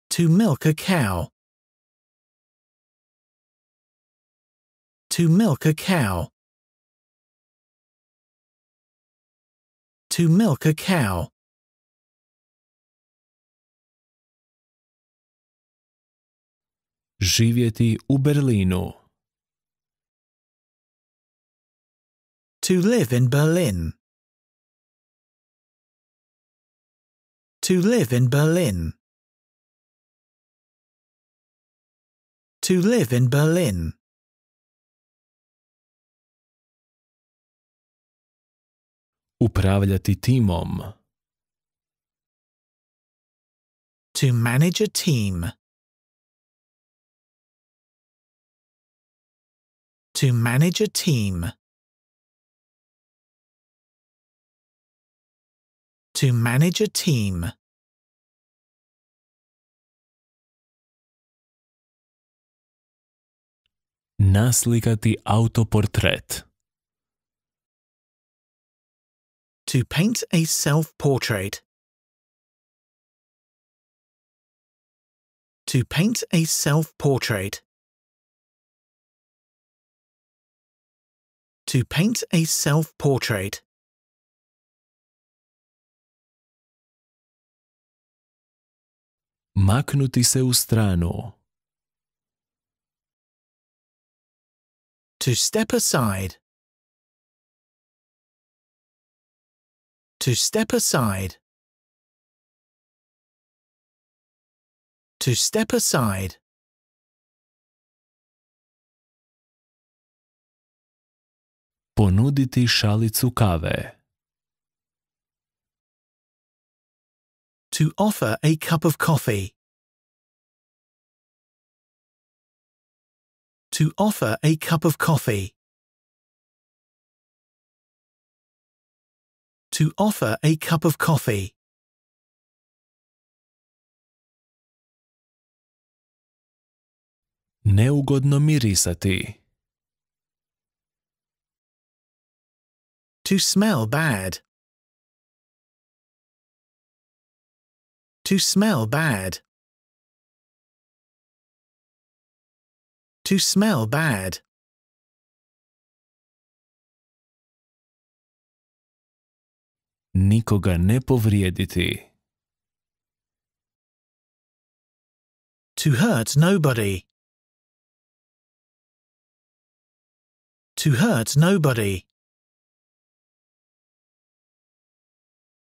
To milk a cow. To milk a cow. To milk a cow. živjeti u Berlinu. To live in Berlin. To live in Berlin. To live in Berlin. Upravljati timom. To manage a team. To manage a team. To manage a team. Naslikati autoportret. To paint a self-portrait. To paint a self-portrait. to paint a self-portrait. Maknuti se u stranu. To step aside. To step aside. To step aside. Ponuditi šalicu kave. To offer a cup of coffee. To offer a cup of coffee. To offer a cup of coffee. Neugodno mirisati. To smell bad. To smell bad. To smell bad. Nikoga ne povrijediti. To hurt nobody. To hurt nobody.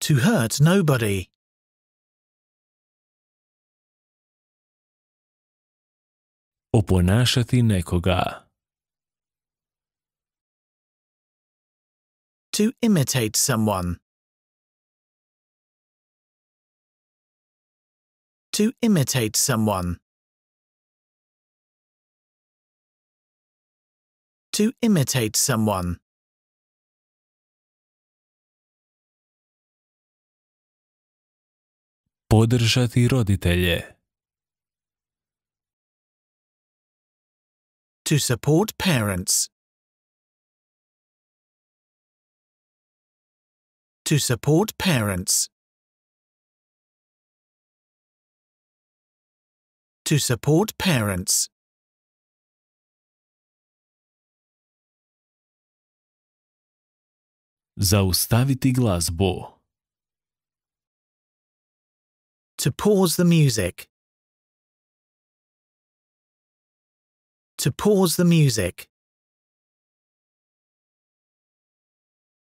to hurt nobody. Oponašati nekoga. To imitate someone. To imitate someone. To imitate someone. Podržati roditelje. To support parents. To support parents. To support parents. Zaustaviti glasbo. To pause the music. To pause the music.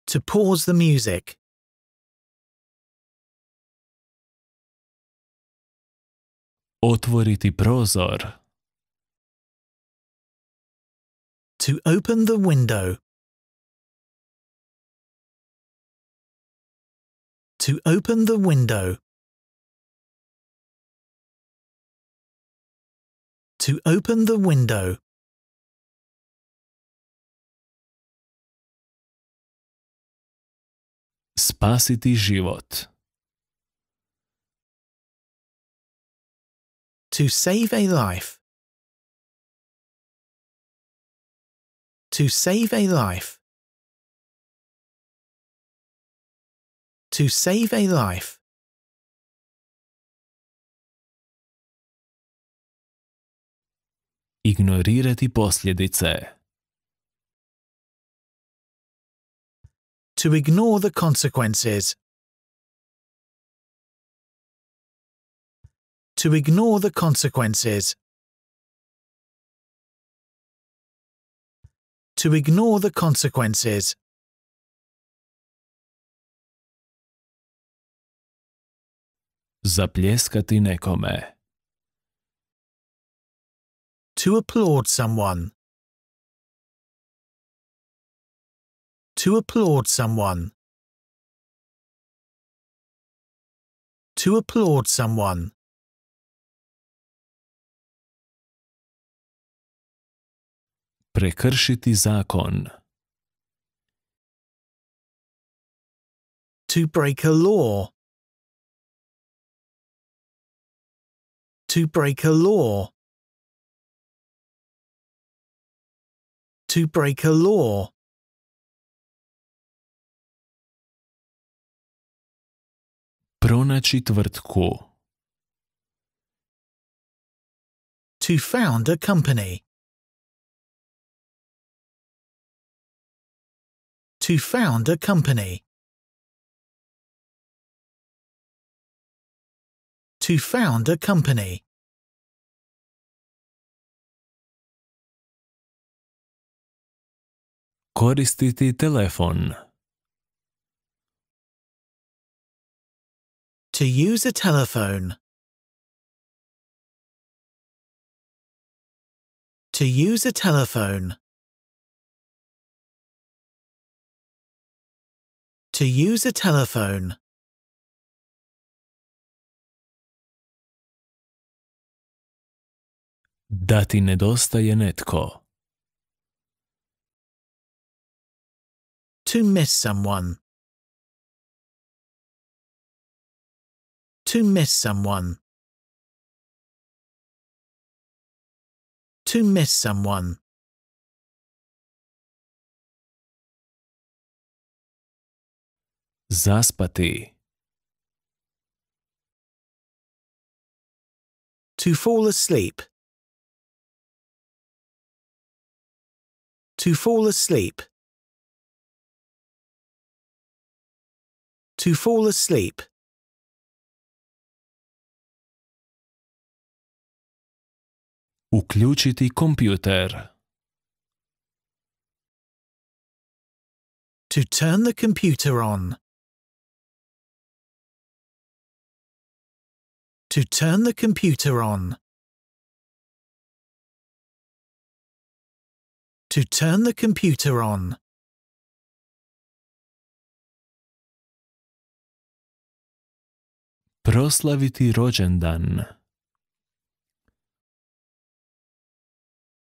To pause the music. Otvoriti prozor. To open the window. To open the window. to open the window. Spasiti život. To save a life. To save a life. To save a life. ignorirati posljedice. To ignore the consequences. To ignore the consequences. To ignore the consequences. Zapljeskati nekome. To applaud someone. To applaud someone. To applaud someone. Prekršiti zakon. To break a law. To break a law. to break a law. Pronaći tvrtku. To found a company. To found a company. To found a company. Koristiti telefon. To use a telephone. To use a telephone. To use a telephone. Da ti nedostaje netko. To miss someone. To miss someone. To miss someone. Заспати. To fall asleep. To fall asleep. To fall asleep. Uključiti kompjuter. To turn the computer on. To turn the computer on. To turn the computer on. proslaviti rođendan.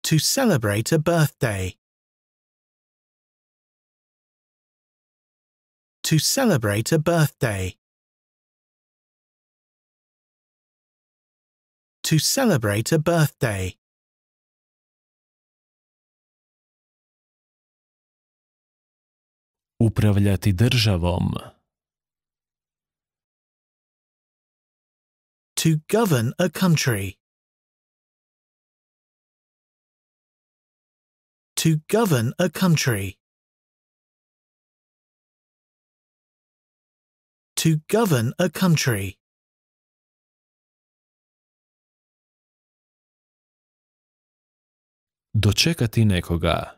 To celebrate a birthday. To celebrate a birthday. To celebrate a birthday. Upravljati državom. to govern a country. To govern a country. To govern a country. Dočekati nekoga.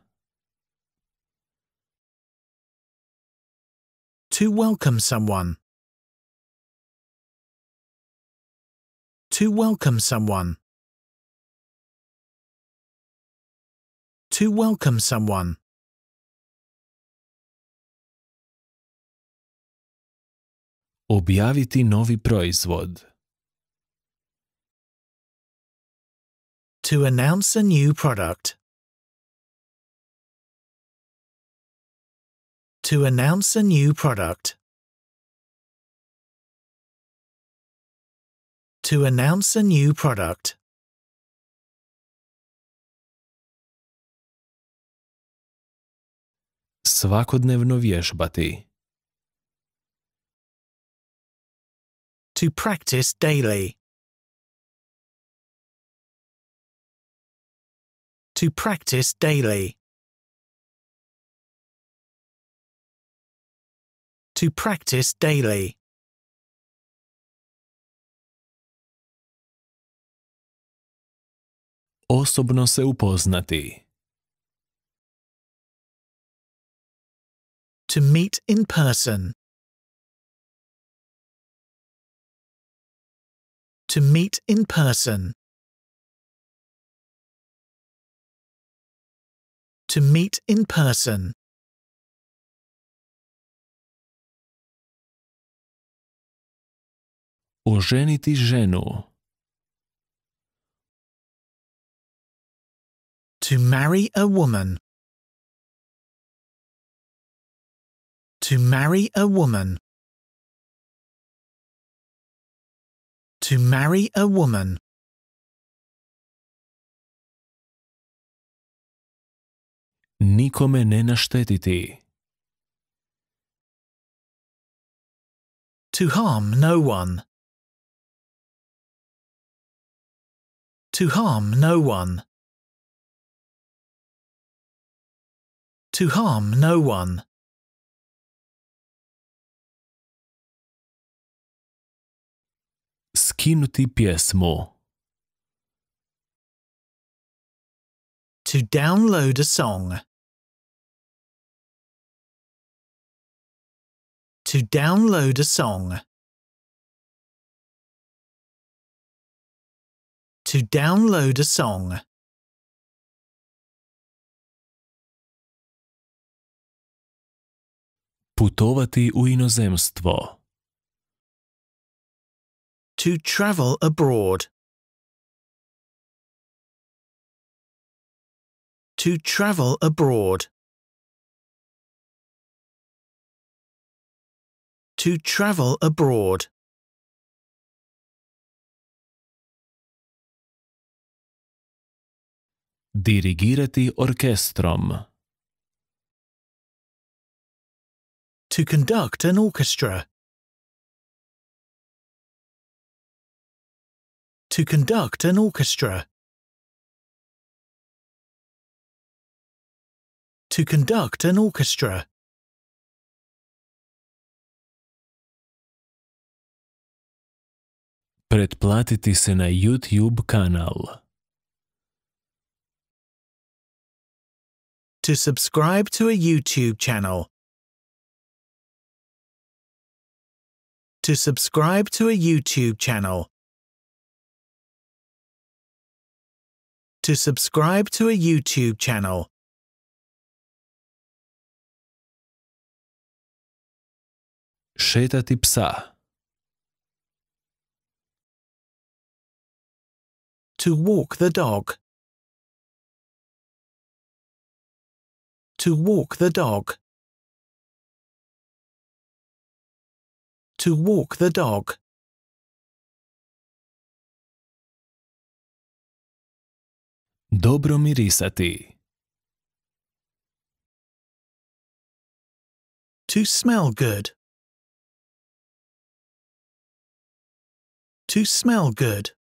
To welcome someone. To welcome someone. To welcome someone. Objaviti novi proizvod. To announce a new product. To announce a new product. to announce a new product. Svakodnevno vježbati. To practice daily. To practice daily. To practice daily. osobno se upoznati. To meet in person. To meet in person. To meet in person. Oženiti ženu. To marry a woman. To marry a woman. To marry a woman. Nikome ne naštetiti. To harm no one. To harm no one. to harm no one. Skinuti pies To download a song. To download a song. To download a song. Putovati u inozemstvo. To travel abroad. To travel abroad. To travel abroad. Dirigirati orkestrom. to conduct an orchestra. To conduct an orchestra. To conduct an orchestra. Предплатити se na YouTube kanal. To subscribe to a YouTube channel. to subscribe to a YouTube channel. To subscribe to a YouTube channel. Шетати пса. To walk the dog. To walk the dog. to walk the dog. Dobro mirisati. To smell good. To smell good.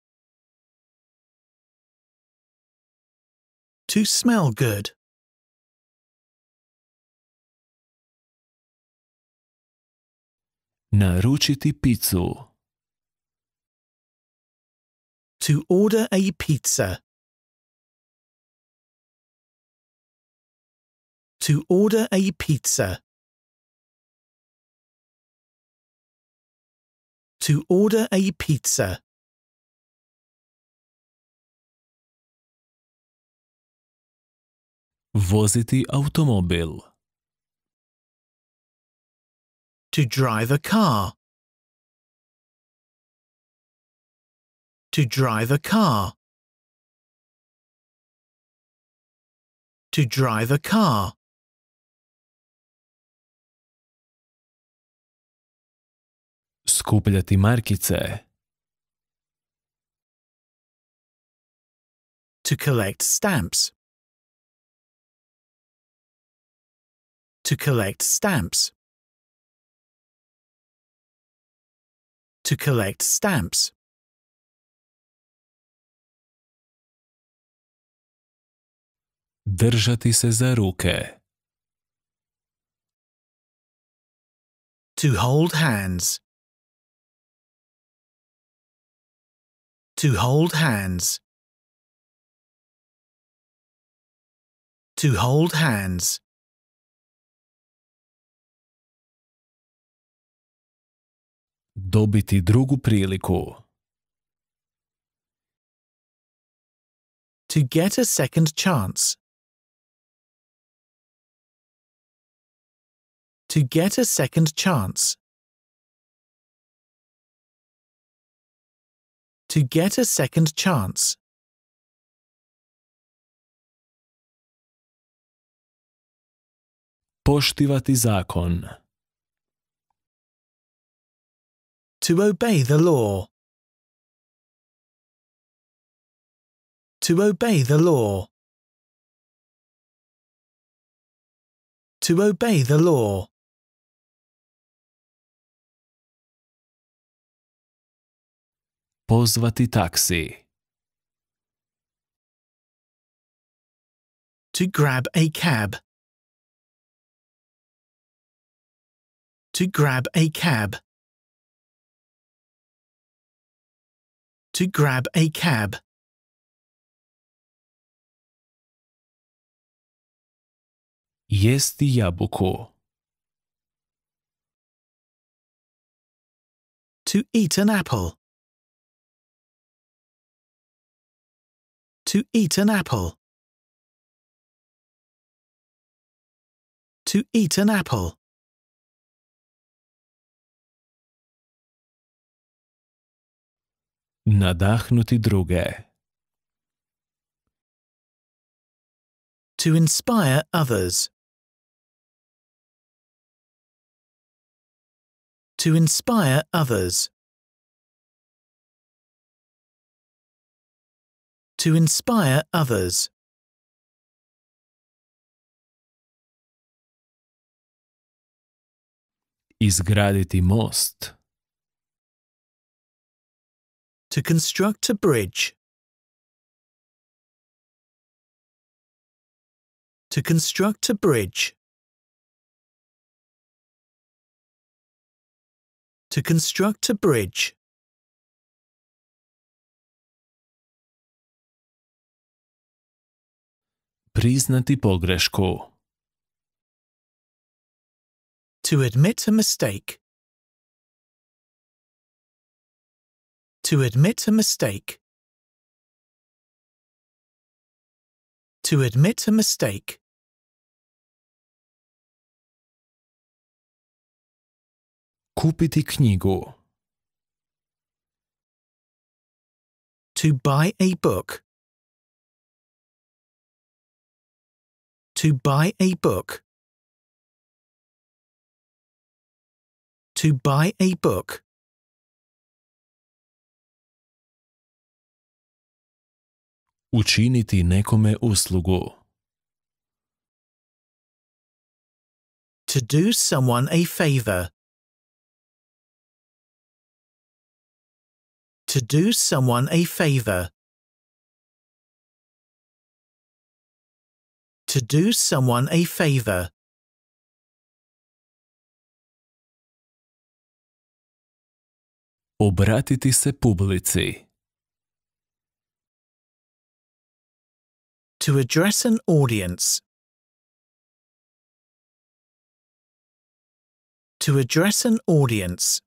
To smell good. Naručiti pizzu. To order a pizza. To order a pizza. To order a pizza. Voziti automobil. To drive a car. To drive a car. To drive a car. Скупляти маркіце. To collect stamps. To collect stamps. to collect stamps. Držati se za ruke. To hold hands. To hold hands. To hold hands. dobiti drugu priliku. To get a second chance. To get a second chance. To get a second chance. Poštivati zakon. To obey the law. To obey the law. To obey the law. Позвати taxi. To grab a cab. To grab a cab. to grab a cab. Jest jabłko. To eat an apple. To eat an apple. To eat an apple. Надахнути druge. To inspire others. To inspire others. To inspire others. Изградити most to construct a bridge. To construct a bridge. To construct a bridge. Priznati pogrešku. To admit a mistake. To admit a mistake. To admit a mistake. Kupiti knigu. To buy a book. To buy a book. To buy a book. Učiniti nekome uslugu. To do someone a favor. To do someone a favor. To do someone a favor. Obratiti se publici. To address an audience. To address an audience.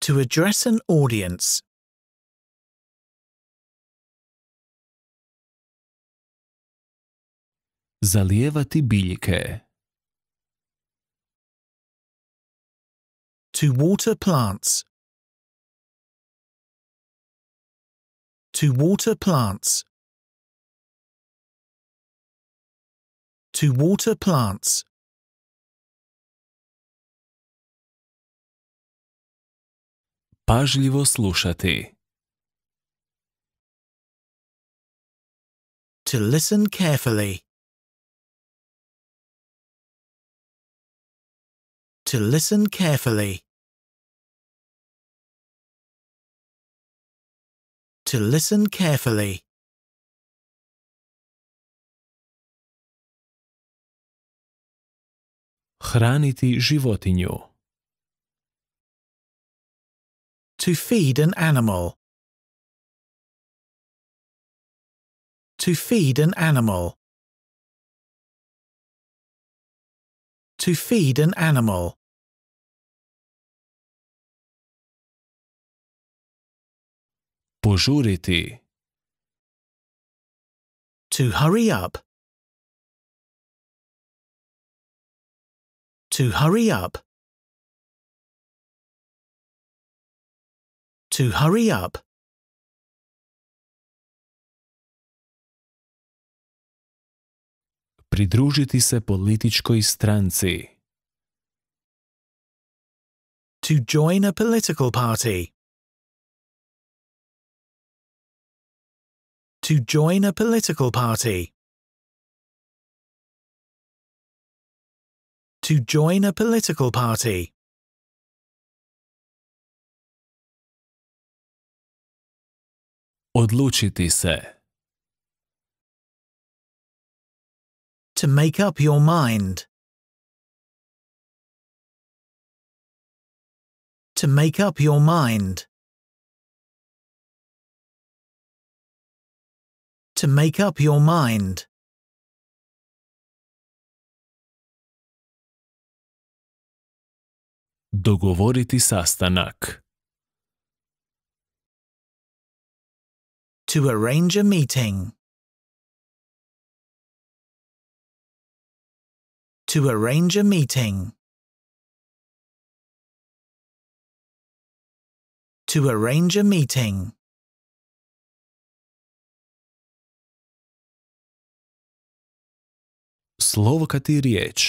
To address an audience. Заливати більки. To water plants. To water plants. To water plants. Пажливо слушати. To listen carefully. To listen carefully. to listen carefully. Hraniti životinju. To feed an animal. To feed an animal. To feed an animal. požuriti. To hurry up. To hurry up. To hurry up. Pridružiti se političkoj stranci. To join a political party. to join a political party. To join a political party. Odlučiti se. To make up your mind. To make up your mind. to make up your mind. Dogovoriti sastanak. To arrange a meeting. To arrange a meeting. To arrange a meeting. slovo kad i riječ.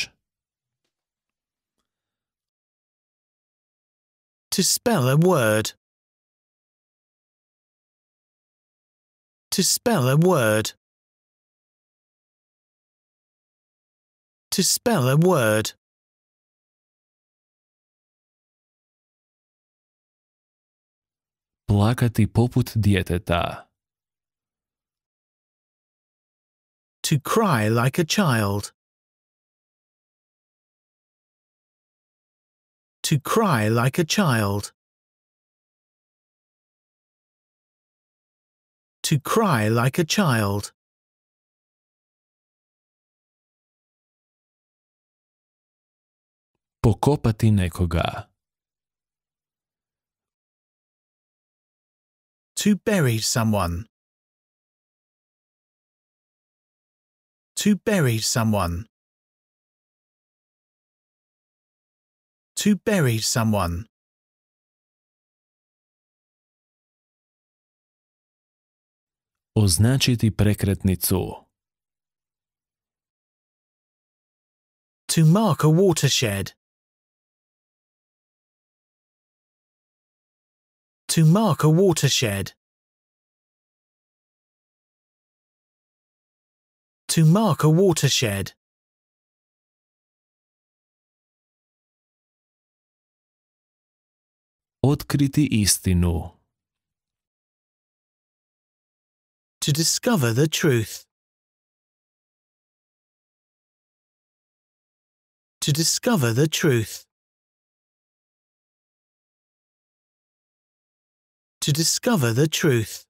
To spell a word. To spell a word. To spell a word. Plakati poput djeteta. to cry like a child. To cry like a child. To cry like a child. Покопати некога. To bury someone. To bury someone. To bury someone. Označiti prekretnicu. To mark a watershed. To mark a watershed. to mark a watershed. Otkriti istinu. To discover the truth. To discover the truth. To discover the truth.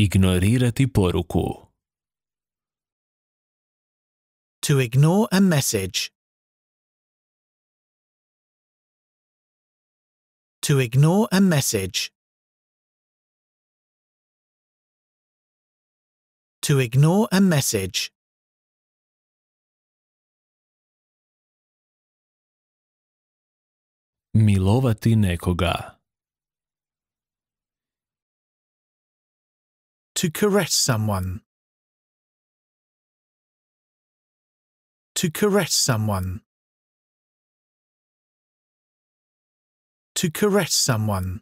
Ignorirati poruku. To ignore a message. To ignore a message. To ignore a message. Milovati nekoga. To caress someone. To caress someone. To caress someone.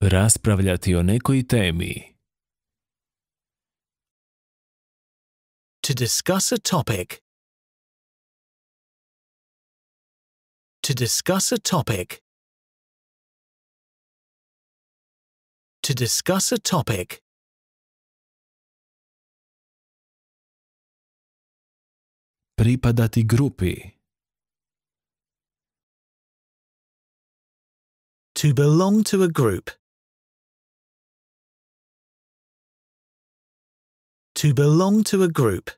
Raspravljati o nekoj temi. To discuss a topic. To discuss a topic. to discuss a topic. Pripadati grupi. To belong to a group. To belong to a group.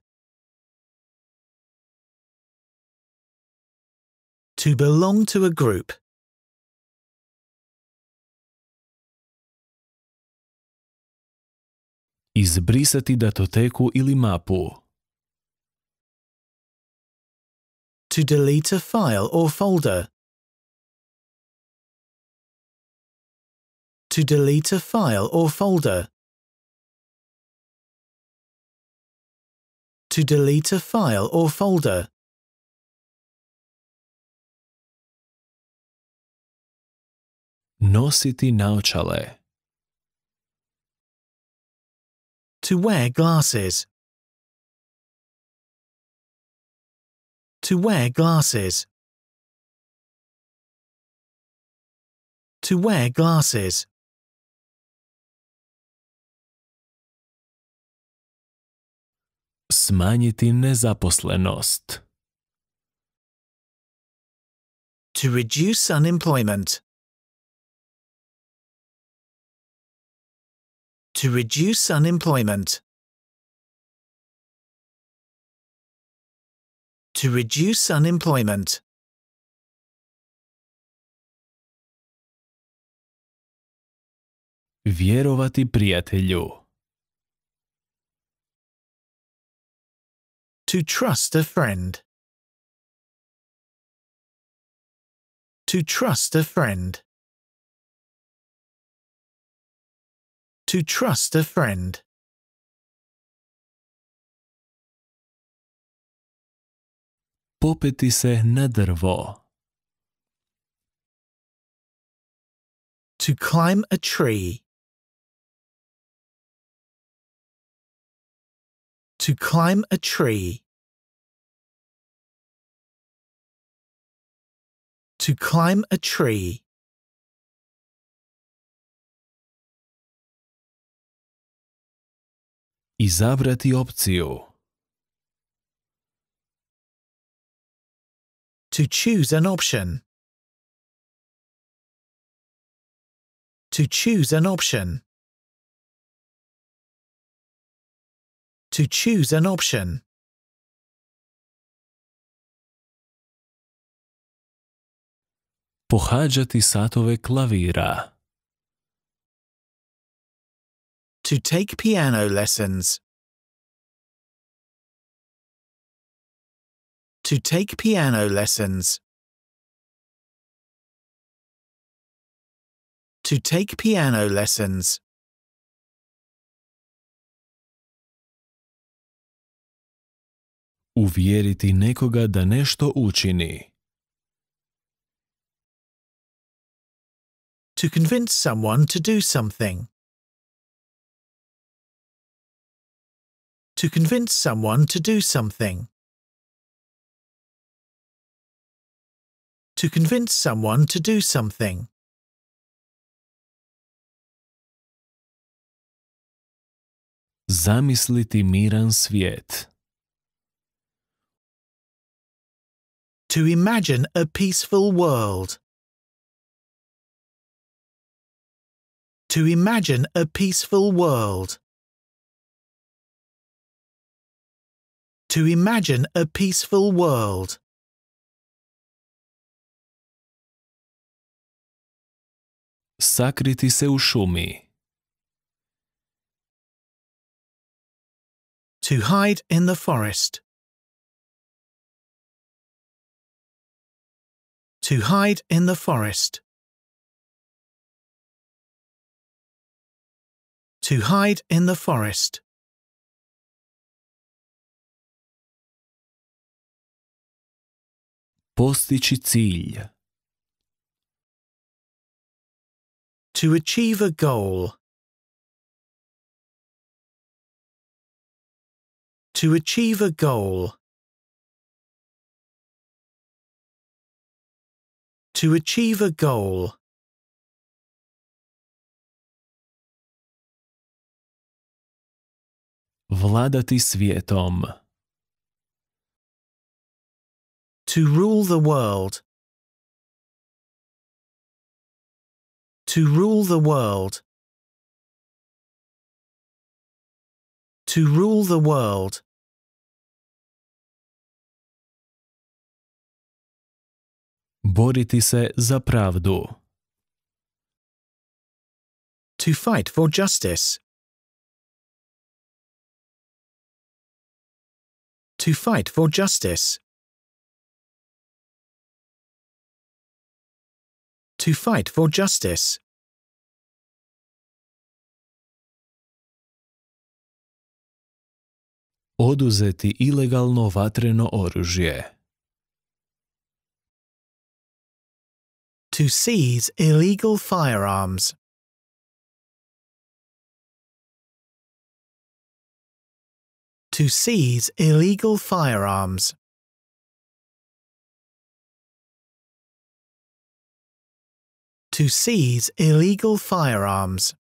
To belong to a group. Izbrisati datoteku ili mapu. To delete a file or folder. To delete a file or folder. To delete a file or folder. Nositi naočale. To wear glasses. To wear glasses. To wear glasses. Smanjiti nezaposlenost. To reduce unemployment. to reduce unemployment. To reduce unemployment. Vjerovati prijatelju. To trust a friend. To trust a friend. to trust a friend. se na drvo. To climb a tree. To climb a tree. To climb a tree. Izabrati opciju. To choose an option. To choose an option. To choose an option. Pohađati satove klavira. to take piano lessons. To take piano lessons. To take piano lessons. Uvjeriti nekoga da nešto učini. To convince someone to do something. to convince someone to do something. To convince someone to do something. Zamisliti miran svijet. To imagine a peaceful world. To imagine a peaceful world. to imagine a peaceful world. Sakriti se u šumi. To hide in the forest. To hide in the forest. To hide in the forest. Postići cilj. To achieve a goal. To achieve a goal. To achieve a goal. Vladati svijetom. To rule the world. To rule the world. To rule the world. se za pravdu. To fight for justice. To fight for justice. to fight for justice. Oduzeti ilegalno vatreno oružje. To seize illegal firearms. To seize illegal firearms. to seize illegal firearms.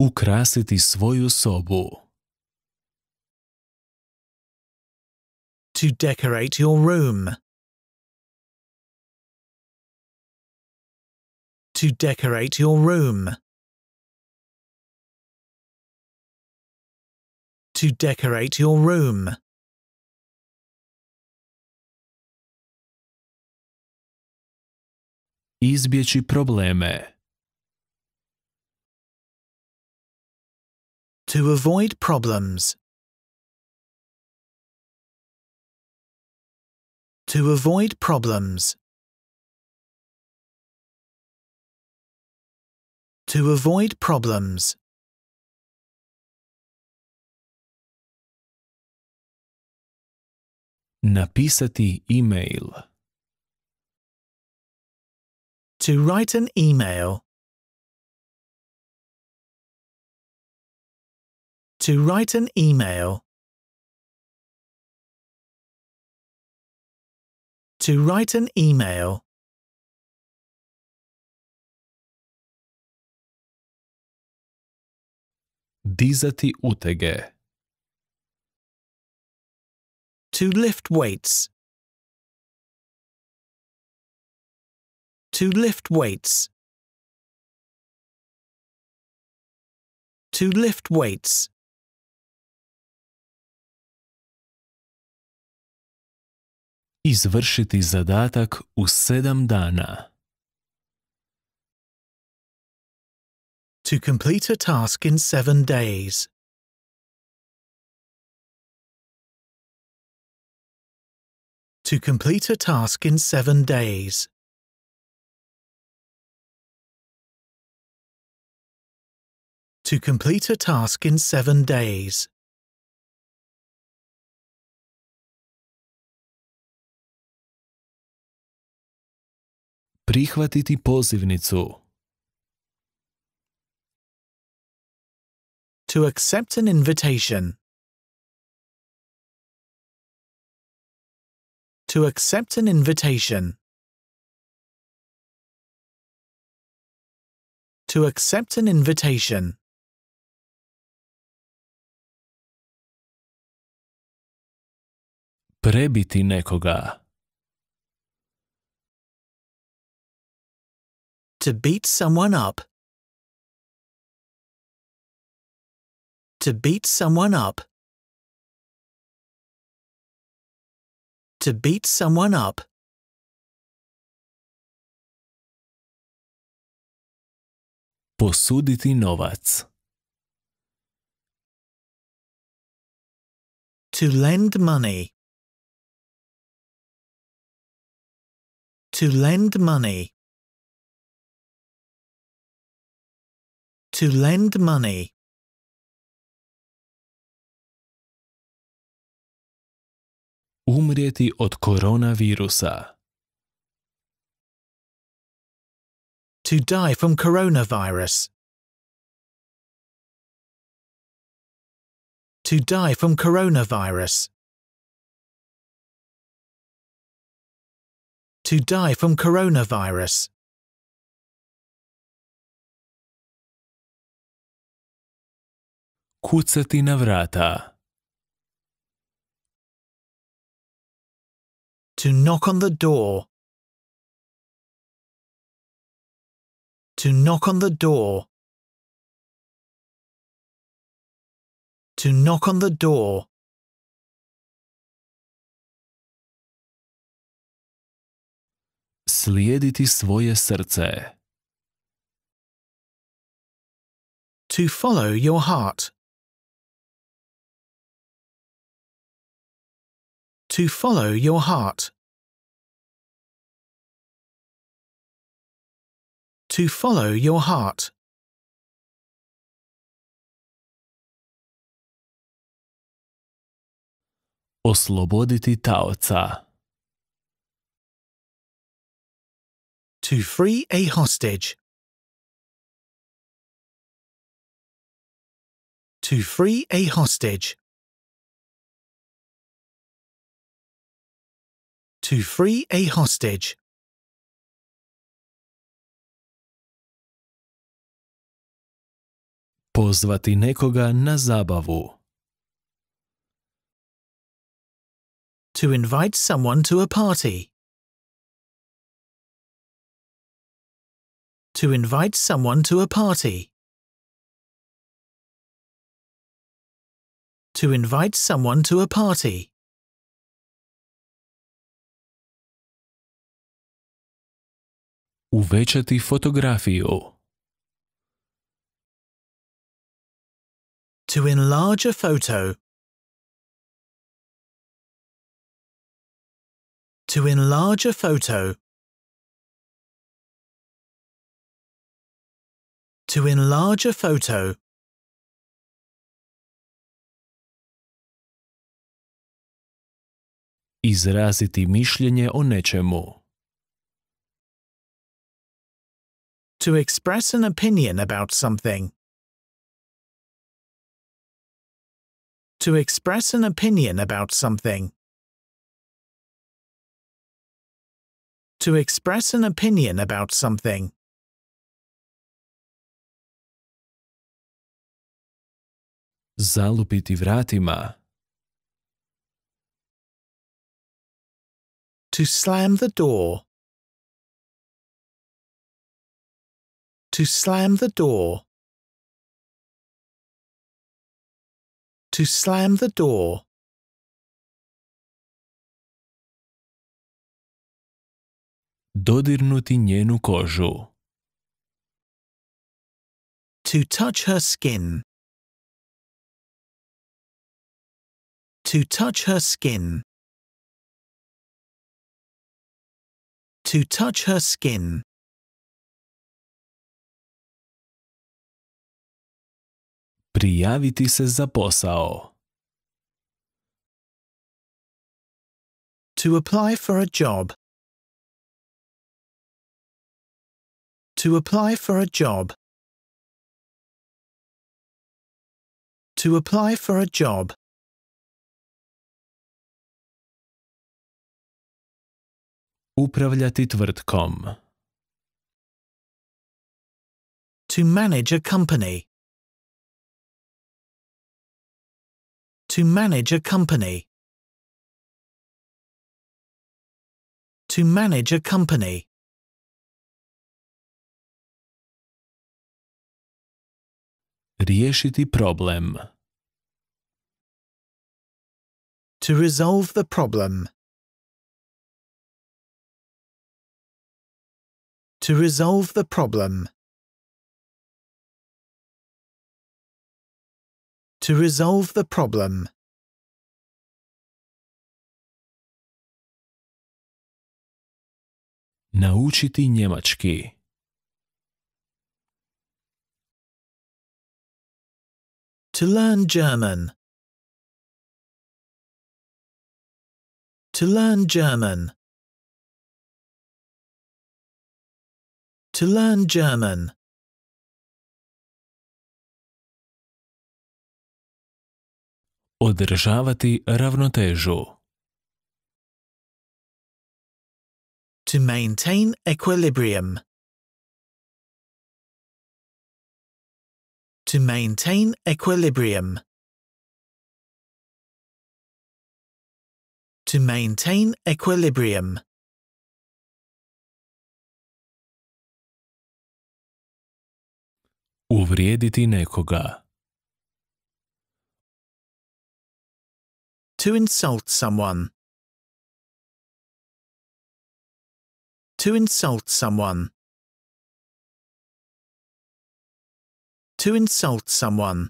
Украсити свою собу. To decorate your room. To decorate your room. To decorate your room. izbjeći probleme. To avoid problems. To avoid problems. To avoid problems. Napisati email. To write an email. To write an email. To write an email. Dizati utege. To lift weights. To lift weights. To lift weights. Izvršiti zadatak u sedam dana. To complete a task in seven days. To complete a task in seven days. to complete a task in seven days. Prihvatiti pozivnicu. To accept an invitation. To accept an invitation. To accept an invitation. prebiti nekoga. To beat someone up. To beat someone up. To beat someone up. Posuditi novac. To lend money. To lend money. To lend money. Umrijeti od koronavirusa. To die from coronavirus. To die from coronavirus. to die from coronavirus. Kucati na vrata. To knock on the door. To knock on the door. To knock on the door. slijediti svoje srce. To follow your heart. To follow your heart. To follow your heart. Osloboditi taoca. to free a hostage. To free a hostage. To free a hostage. Pozvati nekoga na zabavu. To invite someone to a party. To invite someone to a party. To invite someone to a party. Uvecati фотографію. To enlarge a photo. To enlarge a photo. To enlarge a photo, Izraziti mišljenje o nečemu. To express an opinion about something. To express an opinion about something. To express an opinion about something. zalupiti vratima. To slam the door. To slam the door. To slam the door. Dodirnuti njenu kožu. To touch her skin. To touch her skin. To touch her skin. Prijaviti se za posao. To apply for a job. To apply for a job. To apply for a job. Управляти twertkom. To manage a company. To manage a company. To manage a company. Riješiti problem. To resolve the problem. to resolve the problem. To resolve the problem. Naučiti njemački. To learn German. To learn German. To learn German. To maintain equilibrium. To maintain equilibrium. To maintain equilibrium. Uvrijediti nekoga. To insult someone. To insult someone. To insult someone.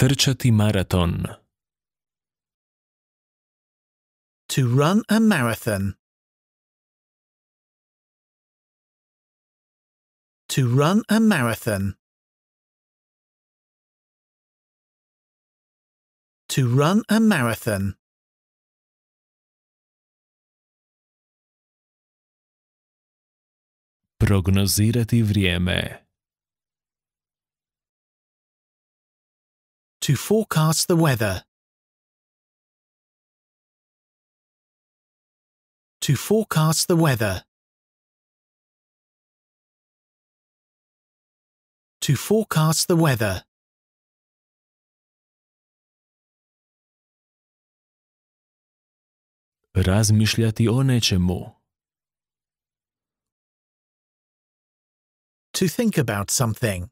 Trčati maraton. To run a marathon. to run a marathon. To run a marathon. Прогнозирати време. To forecast the weather. To forecast the weather. to forecast the weather. Razmišljati o nečemu. To think about something.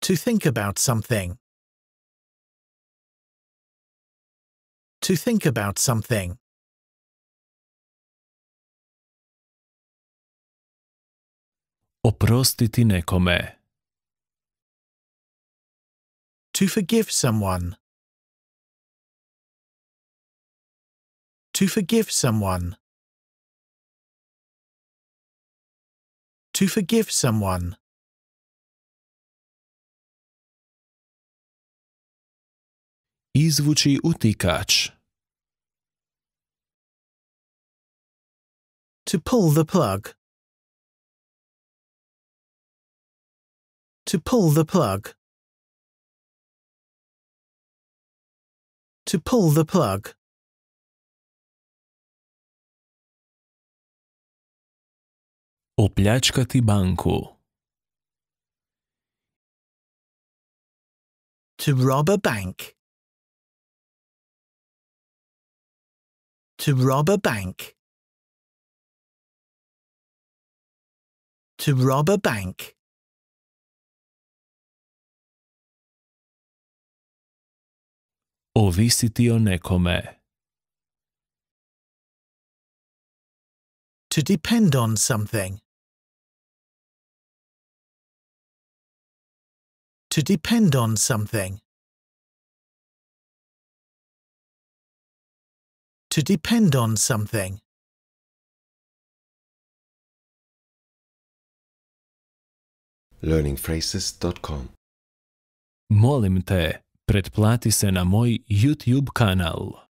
To think about something. To think about something. Oprostiti nekome. To forgive someone. To forgive someone. To forgive someone. Izvuči utikač. To pull the plug. To pull the plug. To pull the plug. Opljačkati banku. To rob a bank. To rob a bank. To rob a bank. Ovisiti o nekome. To depend on something. To depend on something. To depend on something. learningphrases.com Molim te Pretplati se na moj YouTube kanal.